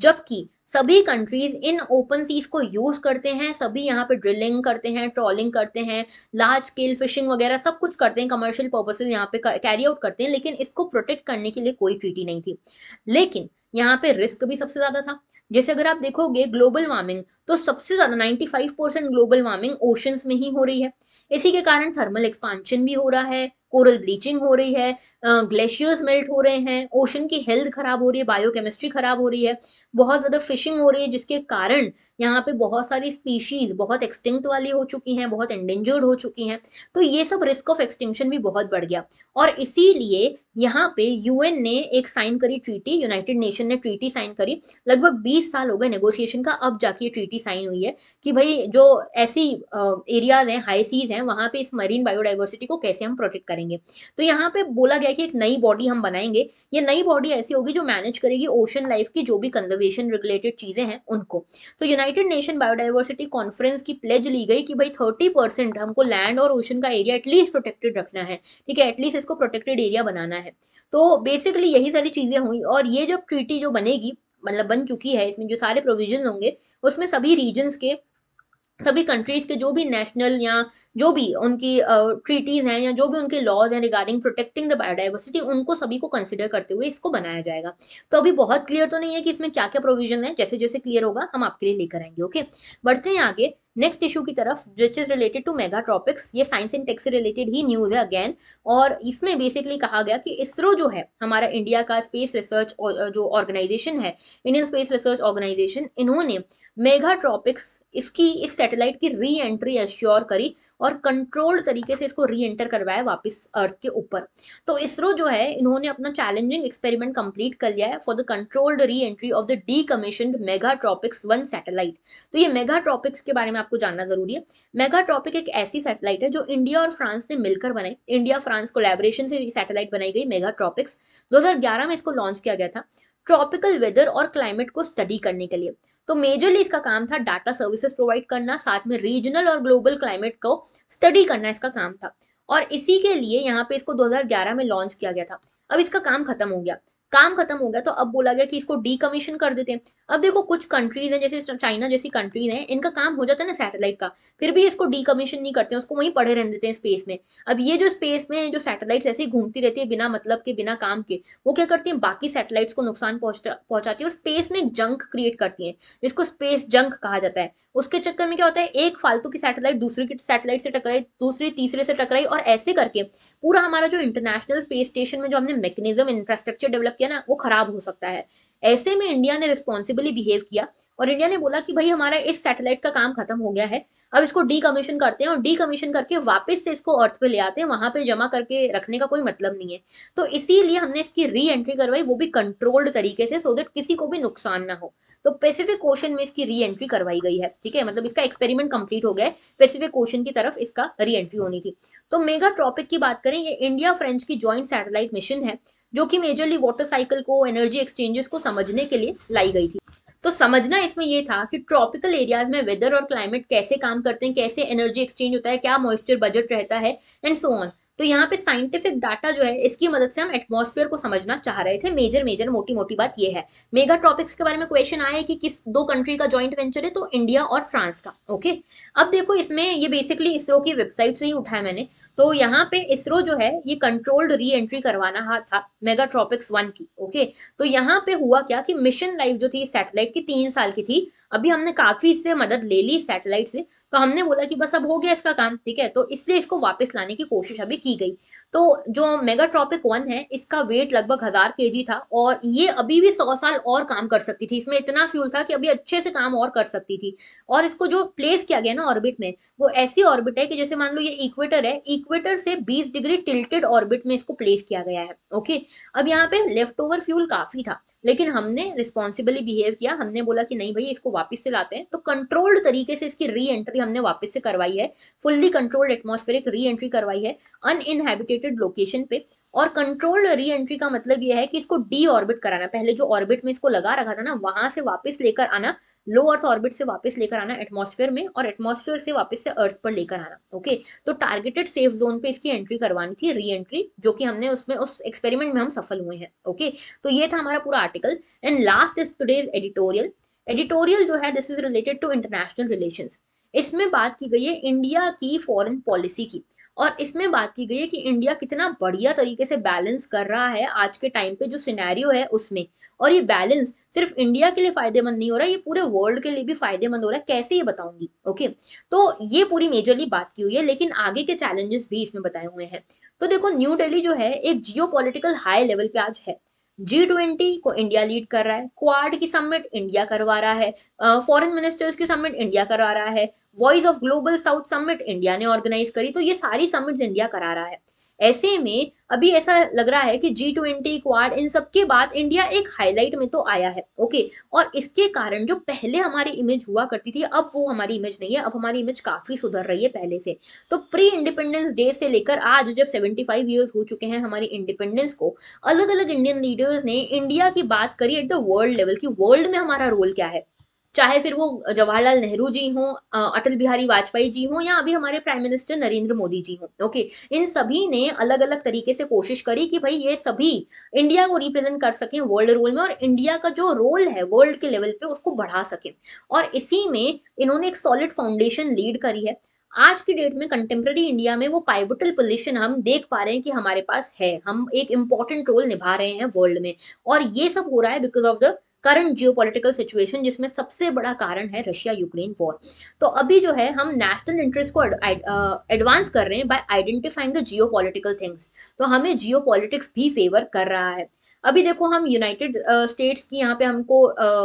जबकि सभी कंट्रीज इन ओपन सीज को यूज करते हैं सभी यहाँ पे ड्रिलिंग करते हैं ट्रॉलिंग करते हैं लार्ज स्केल फिशिंग वगैरह सब कुछ करते हैं कमर्शियल पर्पसेज यहाँ पे कैरी आउट करते हैं लेकिन इसको प्रोटेक्ट करने के लिए कोई ट्रीटी नहीं थी लेकिन यहाँ पे रिस्क भी सबसे ज्यादा था जैसे अगर आप देखोगे ग्लोबल वार्मिंग तो सबसे ज्यादा 95 परसेंट ग्लोबल वार्मिंग ओशंस में ही हो रही है इसी के कारण थर्मल एक्सपांशन भी हो रहा है कोरल ब्लीचिंग हो रही है ग्लेशियर्स मेल्ट हो रहे हैं ओशन की हेल्थ खराब हो रही है बायोकेमिस्ट्री खराब हो रही है बहुत ज़्यादा फिशिंग हो रही है जिसके कारण यहाँ पे बहुत सारी स्पीशीज बहुत एक्सटिंक्ट वाली हो चुकी हैं बहुत एंडेंजर्ड हो चुकी हैं तो ये सब रिस्क ऑफ एक्सटिंक्शन भी बहुत बढ़ गया और इसीलिए यहाँ पे यूएन ने एक साइन करी ट्रीटी यूनाइटेड नेशन ने ट्रीटी साइन करी लगभग बीस साल हो गए नेगोशिएशन का अब जाके ये ट्रीटी साइन हुई है कि भाई जो ऐसी एरियाज हैं हाई सीज हैं वहाँ पे इस मरीन बायोडाइवर्सिटी को कैसे हम प्रोटेक्ट करें करेंगे तो यहाँ पे बोला गया कि एक नई बॉडी हम बनाएंगे ये नई बॉडी ऐसी होगी जो मैनेज करेगी ओशन लाइफ की जो भी कंजर्वेशन रिलेटेड चीज़ें हैं उनको तो यूनाइटेड नेशन बायोडाइवर्सिटी कॉन्फ्रेंस की प्लेज ली गई कि भाई थर्टी हमको लैंड और ओशन का एरिया एटलीस्ट प्रोटेक्टेड रखना है ठीक है एटलीस्ट इसको प्रोटेक्टेड एरिया बनाना है तो बेसिकली यही सारी चीज़ें हुई और ये जब ट्रीटी जो बनेगी मतलब बन चुकी है इसमें जो सारे प्रोविजन होंगे उसमें सभी रीजन्स के सभी कंट्रीज के जो भी नेशनल या जो भी उनकी ट्रीटीज uh, हैं या जो भी उनके लॉज हैं रिगार्डिंग प्रोटेक्टिंग द बायोडाइवर्सिटी उनको सभी को कंसिडर करते हुए इसको बनाया जाएगा तो अभी बहुत क्लियर तो नहीं है कि इसमें क्या क्या प्रोविजन है जैसे जैसे क्लियर होगा हम आपके लिए लेकर आएंगे ओके बढ़ते हैं आगे नेक्स्ट इशू की तरफ which is related to Megha Tropiques ये साइंस एंड टेक्स से रिलेटेड ही न्यूज है अगेन और इसमें बेसिकली कहा गया कि इसरो जो है हमारा इंडिया का स्पेस रिसर्च जो ऑर्गेनाइजेशन है इंडियन स्पेस रिसर्च ऑर्गेनाइजेशन इन्होंने मेगा ट्रॉपिक्स इसकी इस सैटेलाइट की री एंट्री एश्योर करी और कंट्रोल्ड तरीके से इसको री एंटर करवाया वापस अर्थ के ऊपर तो इसरो जो है इन्होंने अपना चैलेंजिंग एक्सपेरिमेंट कंप्लीट कर लिया है for the controlled re entry of the decommission Megha Tropiques one satellite तो ये मेगा ट्रॉपिक्स के बारे में आपको जानना जरूरी है मेगा ट्रॉपिक एक ऐसी सैटेलाइट है जो इंडिया और फ्रांस ने मिलकर बनाई इंडिया फ्रांस कोलेबोरेशन से सैटेलाइट बनाई गई मेगा ट्रॉपिक्स दो में इसको लॉन्च किया गया था ट्रॉपिकल वेदर और क्लाइमेट को स्टडी करने के लिए तो मेजरली इसका काम था डाटा सर्विसेज प्रोवाइड करना साथ में रीजनल और ग्लोबल क्लाइमेट को स्टडी करना इसका काम था और इसी के लिए यहाँ पे इसको 2011 में लॉन्च किया गया था अब इसका काम खत्म हो गया काम खत्म हो गया तो अब बोला गया कि इसको डीकमीशन कर देते हैं अब देखो कुछ कंट्रीज हैं जैसे चाइना जैसी कंट्रीज हैं इनका काम हो जाता है ना सैटेलाइट का फिर भी इसको डीकमीशन नहीं करते हैं उसको वहीं पड़े रहने देते हैं स्पेस में अब ये जो स्पेस में जो सैटेलाइट्स ऐसे ही घूमती रहती है बिना मतलब के बिना काम के वो क्या करती है बाकी सैटेलाइट्स को नुकसान पहुंचाती है और स्पेस में जंक क्रिएट करती है जिसको स्पेस जंक कहा जाता है उसके चक्कर में क्या होता है एक फालतू की सैटेलाइट दूसरे की सैटेलाइट से टकराई दूसरी तीसरे से टकराई और ऐसे करके पूरा हमारा जो इंटरनेशनल स्पेस स्टेशन में जो हमने मैकेनिज्म इंफ्रास्ट्रक्चर डेवलप प्रोडक्ट है ना वो खराब हो सकता है ऐसे में इंडिया ने रिस्पॉन्सिबली बिहेव किया और इंडिया ने बोला कि भाई हमारा इस सैटेलाइट का काम खत्म हो गया है अब इसको डी कमीशन करते हैं और डी कमीशन करके वापस से इसको अर्थ पे ले आते हैं वहां पे जमा करके रखने का कोई मतलब नहीं है तो इसीलिए हमने इसकी री एंट्री करवाई वो भी कंट्रोल्ड तरीके से सो देट किसी को भी नुकसान ना हो तो पेसिफिक क्वेश्चन में इसकी री एंट्री करवाई गई है ठीक है मतलब इसका एक्सपेरिमेंट कंप्लीट हो गया है पेसिफिक क्वेश्चन की तरफ इसका री एंट्री होनी थी तो मेगा ट्रॉपिक की बात करें ये इंडिया फ्रेंच की ज्वाइंट सैटेलाइट मिशन है जो कि मेजरली वाटर साइकिल को एनर्जी एक्सचेंजेस को समझने के लिए लाई गई थी तो समझना इसमें यह था कि ट्रॉपिकल एरियाज में वेदर और क्लाइमेट कैसे काम करते हैं कैसे एनर्जी एक्सचेंज होता है क्या मॉइस्चर बजट रहता है एंड सो ऑन तो यहाँ पे साइंटिफिक डाटा जो है इसकी मदद से हम एटमोसफेयर को समझना चाह रहे थे मेजर मेजर मोटी मोटी बात ये है मेगा ट्रॉपिक्स के बारे में क्वेश्चन आया है कि किस दो कंट्री का ज्वाइंट वेंचर है तो इंडिया और फ्रांस का ओके अब देखो इसमें ये बेसिकली इसरो की वेबसाइट से ही उठाया मैंने तो यहाँ पे इसरो जो है ये कंट्रोल्ड री एंट्री करवाना था मेगा ट्रॉपिक्स वन की ओके तो यहाँ पे हुआ क्या कि मिशन लाइफ जो थी सैटेलाइट की तीन साल की थी अभी हमने काफी इससे मदद ले ली सैटेलाइट से तो हमने बोला कि बस अब हो गया इसका काम ठीक है तो इसलिए इसको वापस लाने की कोशिश अभी की गई तो जो मेगा ट्रॉपिक वन है इसका वेट लगभग हजार के था और ये अभी भी सौ साल और काम कर सकती थी इसमें इतना फ्यूल था कि अभी अच्छे से काम और कर सकती थी और इसको जो प्लेस किया गया ना ऑर्बिट में वो ऐसी ऑर्बिट है कि जैसे मान लो ये इक्वेटर है इक्वेटर से 20 डिग्री टिल्टेड ऑर्बिट में इसको प्लेस किया गया है ओके अब यहाँ पे लेफ्ट ओवर फ्यूल काफी था लेकिन हमने रिस्पॉन्सिबली बिहेव किया हमने बोला कि नहीं भैया इसको वापस से लाते हैं तो कंट्रोल्ड तरीके से इसकी री एंट्री हमने वापस से करवाई है fully controlled atmospheric re entry करवाई है अनइनहेबिटेटेड लोकेशन पे और कंट्रोल्ड री एंट्री का मतलब यह है कि इसको डी ऑर्बिट कराना पहले जो ऑर्बिट में इसको लगा रखा था ना वहां से वापस लेकर आना लो अर्थ ऑर्बिट से वापस लेकर आना एटमोसफेयर में और एटमोसफेयर से वापस से अर्थ पर लेकर आना ओके तो टारगेटेड सेफ जोन पे इसकी एंट्री करवानी थी री एंट्री जो कि हमने उसमें उस एक्सपेरिमेंट में हम सफल हुए हैं ओके तो ये था हमारा पूरा article and last is today's editorial editorial जो है this is related to international relation इसमें बात की गई है इंडिया की फॉरेन पॉलिसी की और इसमें बात की गई है कि इंडिया कितना बढ़िया तरीके से बैलेंस कर रहा है आज के टाइम पे जो सिनेरियो है उसमें और ये बैलेंस सिर्फ इंडिया के लिए फायदेमंद नहीं हो रहा है ये पूरे वर्ल्ड के लिए भी फायदेमंद हो रहा है कैसे ये बताऊंगी ओके तो ये पूरी मेजरली बात की हुई है लेकिन आगे के चैलेंजेस भी इसमें बताए हुए हैं तो देखो न्यू डेली जो है एक जियो हाई लेवल पे आज है जी ट्वेंटी को इंडिया लीड कर रहा है क्वाड की समिट इंडिया करवा रहा है फॉरेन मिनिस्टर्स की समिट इंडिया करवा रहा है voice of global south summit India ने ऑर्गेनाइज करी तो ये सारी समिट इंडिया करा रहा है ऐसे में अभी ऐसा लग रहा है कि जी ट्वेंटी क्वार इन सबके बाद इंडिया एक हाईलाइट में तो आया है ओके और इसके कारण जो पहले हमारी इमेज हुआ करती थी अब वो हमारी इमेज नहीं है अब हमारी इमेज काफी सुधर रही है पहले से तो प्री इंडिपेंडेंस डे से लेकर आज जब सेवेंटी फाइव ईयर्स हो चुके हैं हमारी इंडिपेंडेंस को अलग अलग इंडियन लीडर्स ने इंडिया की बात करी एट द वर्ल्ड लेवल की वर्ल्ड में हमारा रोल क्या है चाहे फिर वो जवाहरलाल नेहरू जी हों अटल बिहारी वाजपेयी जी हों या अभी हमारे प्राइम मिनिस्टर नरेंद्र मोदी जी हों ओके इन सभी ने अलग अलग तरीके से कोशिश करी कि भाई ये सभी इंडिया को रिप्रेजेंट कर सकें वर्ल्ड रोल में और इंडिया का जो रोल है वर्ल्ड के लेवल पे उसको बढ़ा सकें और इसी में इन्होंने एक सॉलिड फाउंडेशन लीड करी है आज की डेट में कंटेम्प्रेरी इंडिया में वो पाइवटल पोजिशन हम देख पा रहे हैं कि हमारे पास है हम एक इंपॉर्टेंट रोल निभा रहे हैं वर्ल्ड में और ये सब हो रहा है because of the current geopolitical situation जिसमें सबसे बड़ा कारण है रशिया यूक्रेन वॉर तो अभी जो है हम नेशनल इंटरेस्ट को एडवांस uh, कर रहे हैं by identifying the geo things तो हमें जियो भी फेवर कर रहा है अभी देखो हम यूनाइटेड स्टेट्स uh, की यहाँ पे हमको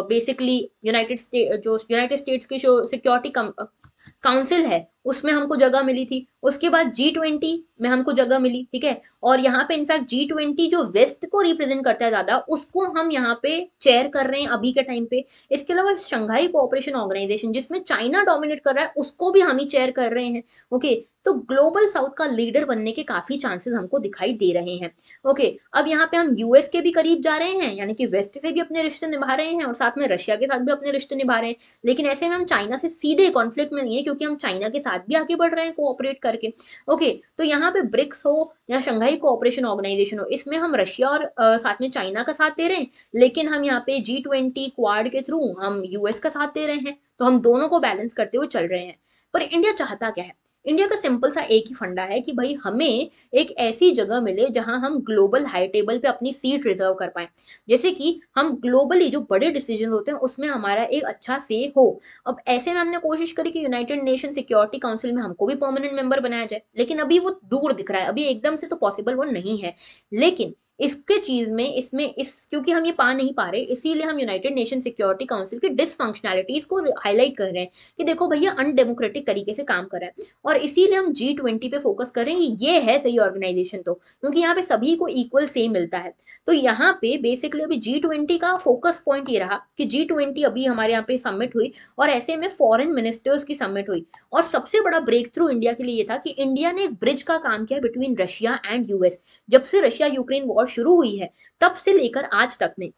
बेसिकली यूनाइटेड स्टेट जो यूनाइटेड स्टेट्स की जो सिक्योरिटी काउंसिल uh, है उसमें हमको जगह मिली थी उसके बाद जी ट्वेंटी में हमको जगह मिली ठीक है और यहाँ पे इनफैक्ट जी ट्वेंटी जो वेस्ट को रिप्रेजेंट करता है ज्यादा उसको हम यहाँ पे चेयर कर रहे हैं अभी के टाइम पे इसके अलावा शंघाई कोऑपरेशन ऑर्गेनाइजेशन जिसमें चाइना डोमिनेट कर रहा है उसको भी हम ही चेयर कर रहे हैं ओके तो ग्लोबल साउथ का लीडर बनने के काफी चांसेस हमको दिखाई दे रहे हैं ओके अब यहाँ पे हम यूएस के भी करीब जा रहे हैं यानी कि वेस्ट से भी अपने रिश्ते निभा रहे हैं और साथ में रशिया के साथ भी अपने रिश्ते निभा रहे हैं लेकिन ऐसे में हम चाइना से सीधे कॉन्फ्लिक्ट में नहीं है क्योंकि हम चाइना के साथ साथ भी आगे बढ़ रहे हैं कोऑपरेट करके ओके तो यहाँ पे ब्रिक्स हो या शंघाई कोऑपरेशन ऑर्गेनाइजेशन हो इसमें हम रशिया और आ, साथ में चाइना का साथ दे रहे हैं लेकिन हम यहाँ पे जी ट्वेंटी क्वाड के थ्रू हम यूएस का साथ दे रहे हैं तो हम दोनों को बैलेंस करते हुए चल रहे हैं पर इंडिया चाहता क्या है इंडिया का सिंपल सा एक ही फंडा है कि भाई हमें एक ऐसी जगह मिले जहां हम ग्लोबल हाई टेबल पे अपनी सीट रिजर्व कर पाए जैसे कि हम ग्लोबली जो बड़े डिसीजन होते हैं उसमें हमारा एक अच्छा से हो अब ऐसे में हमने कोशिश करी कि यूनाइटेड नेशन सिक्योरिटी काउंसिल में हमको भी परमानेंट मेंबर बनाया जाए लेकिन अभी वो दूर दिख रहा है अभी एकदम से तो पॉसिबल वो नहीं है लेकिन इसके चीज में इसमें इस क्योंकि हम ये पा नहीं पा रहे इसीलिए हम यूनाइटेड नेशन सिक्योरिटी काउंसिल की डिसफंक्शनैलिटीज को हाईलाइट कर रहे हैं कि देखो भैया अनडेमोक्रेटिक तरीके से काम कर रहा है और इसीलिए हम जी ट्वेंटी पे फोकस कर रहे हैं ये है सही ऑर्गेनाइजेशन तो क्योंकि यहाँ पे सभी को इक्वल सेम मिलता है तो यहाँ पे बेसिकली अभी जी ट्वेंटी का फोकस पॉइंट ये रहा कि जी ट्वेंटी अभी हमारे यहाँ पे सबमिट हुई और ऐसे में फॉरन मिनिस्टर्स की सबमिट हुई और सबसे बड़ा ब्रेक थ्रू इंडिया के लिए ये था कि इंडिया ने एक ब्रिज का काम किया बिटवीन रशिया एंड यूएस जब से रशिया यूक्रेन वॉर शुरू हुई है तब से लेकर आज तक में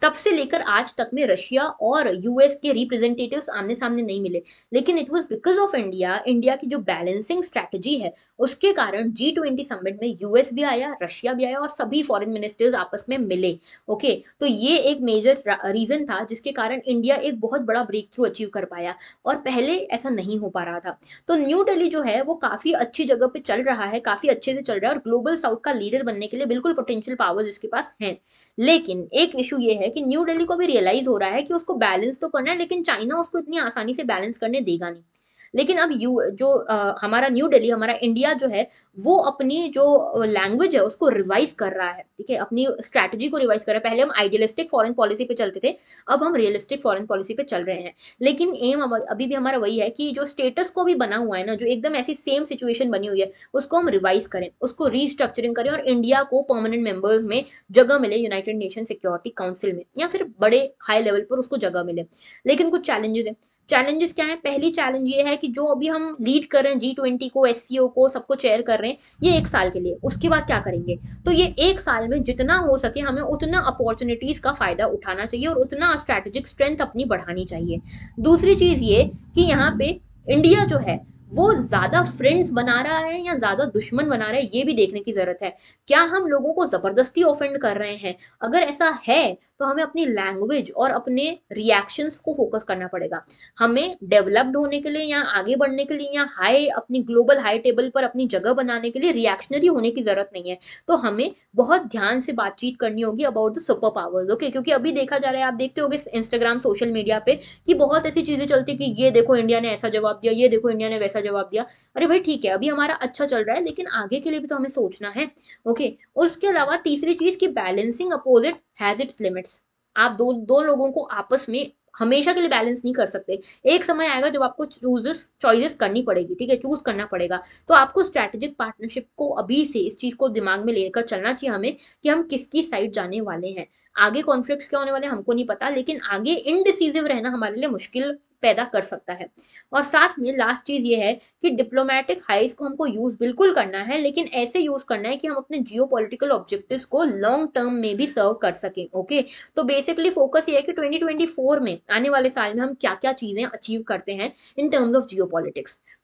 तब से लेकर आज तक में रशिया और यूएस के रिप्रेजेंटेटिव आमने सामने नहीं मिले लेकिन it was because of India India की जो बैलेंसिंग स्ट्रैटेजी है उसके कारण जी ट्वेंटी समिट में यूएस भी आया रशिया भी आया और सभी फॉरेन मिनिस्टर्स आपस में मिले ओके तो ये एक मेजर रीजन था जिसके कारण इंडिया एक बहुत बड़ा ब्रेक थ्रू अचीव कर पाया और पहले ऐसा नहीं हो पा रहा था तो न्यू डेली जो है वो काफी अच्छी जगह पे चल रहा है काफी अच्छे से चल रहा है और ग्लोबल साउथ का लीडर बनने के लिए बिल्कुल पोटेंशियल पावर्स इसके पास है लेकिन एक इशू ये है है कि न्यू दिल्ली को भी रियलाइज हो रहा है कि उसको बैलेंस तो करना है लेकिन चाइना उसको इतनी आसानी से बैलेंस करने देगा नहीं लेकिन अब यू जो आ, हमारा न्यू दिल्ली हमारा इंडिया जो है वो अपनी जो लैंग्वेज है उसको रिवाइज कर रहा है ठीक है अपनी स्ट्रैटेजी को रिवाइज कर रहा है पहले हम आइडियलिस्टिक फॉरन पॉलिसी पे चलते थे अब हम रियलिस्टिक फॉरन पॉलिसी पे चल रहे हैं लेकिन एम अभी भी हमारा वही है कि जो स्टेटस को भी बना हुआ है ना जो एकदम ऐसी सेम सिचुएशन बनी हुई है उसको हम रिवाइज करें उसको रीस्ट्रक्चरिंग करें और इंडिया को परमानेंट मेंबर्स में जगह मिले यूनाइटेड नेशन सिक्योरिटी काउंसिल में या फिर बड़े हाई लेवल पर उसको जगह मिले लेकिन कुछ चैलेंजेस हैं चैलेंजेस क्या है पहली चैलेंज ये है कि जो अभी हम लीड कर रहे हैं जी ट्वेंटी को एस को सबको चेयर कर रहे हैं ये एक साल के लिए उसके बाद क्या करेंगे तो ये एक साल में जितना हो सके हमें उतना अपॉर्चुनिटीज का फायदा उठाना चाहिए और उतना स्ट्रेटेजिक स्ट्रेंथ अपनी बढ़ानी चाहिए दूसरी चीज ये कि यहाँ पे इंडिया जो है वो ज़्यादा फ्रेंड्स बना रहा है या ज़्यादा दुश्मन बना रहा है ये भी देखने की ज़रूरत है क्या हम लोगों को ज़बरदस्ती ऑफेंड कर रहे हैं अगर ऐसा है तो हमें अपनी लैंग्वेज और अपने रिएक्शंस को फोकस करना पड़ेगा हमें डेवलप्ड होने के लिए या आगे बढ़ने के लिए या हाई अपनी ग्लोबल हाई टेबल पर अपनी जगह बनाने के लिए रिएक्शनरी होने की ज़रूरत नहीं है तो हमें बहुत ध्यान से बातचीत करनी होगी about the super powers okay क्योंकि अभी देखा जा रहा है आप देखते हो इंस्टाग्राम सोशल मीडिया पर कि बहुत ऐसी चीज़ें चलती कि ये देखो इंडिया ने ऐसा जवाब दिया ये देखो इंडिया ने वैसा अच्छा जवाब दिया अरे भाई ठीक है अभी हमारा अच्छा चल रहा है लेकिन आगे के लिए भी तो हमें सोचना है ओके और उसके अलावा तीसरी चीज की balancing opposite has its limits आप दो दो लोगों को आपस में हमेशा के लिए बैलेंस नहीं कर सकते एक समय आएगा जब आपको चूजेस चॉइसेस करनी पड़ेगी ठीक है चूज करना पड़ेगा तो आपको स्ट्रेटेजिक पार्टनरशिप को अभी से इस चीज को दिमाग में लेकर चलना चाहिए हमें कि हम किसकी साइड जाने वाले हैं आगे कॉन्फ्लिक्ट क्या होने वाले हमको नहीं पता लेकिन आगे इनडिसीजिव रहना हमारे लिए मुश्किल पैदा कर सकता है और साथ में लास्ट चीज ये है कि डिप्लोमेटिक हाइज को हमको यूज बिल्कुल करना है लेकिन ऐसे यूज करना है कि हम अपने जियो पोलिटिकल ऑब्जेक्टिव को लॉन्ग टर्म में भी सर्व कर सकें ओके तो बेसिकली फोकस ये है कि 2024 में आने वाले साल में हम क्या क्या चीजें अचीव करते हैं इन टर्म्स ऑफ जियो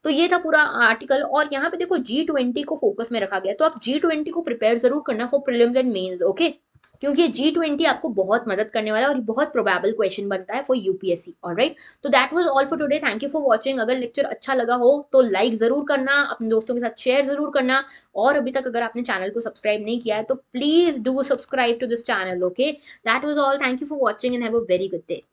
तो ये था पूरा आर्टिकल और यहाँ पे देखो जी को फोकस में रखा गया तो आप जी को प्रिपेयर जरूर करना for prelims and mains okay क्योंकि जी ट्वेंटी आपको बहुत मदद करने वाला है और बहुत प्रोबेबल क्वेश्चन बनता है फॉर यूपीएससी और राइट तो that was all for today thank you for watching अगर लेक्चर अच्छा लगा हो तो लाइक जरूर करना अपने दोस्तों के साथ शेयर जरूर करना और अभी तक अगर आपने चैनल को सब्सक्राइब नहीं किया है तो please do subscribe to this channel okay that was all thank you for watching and have a very good day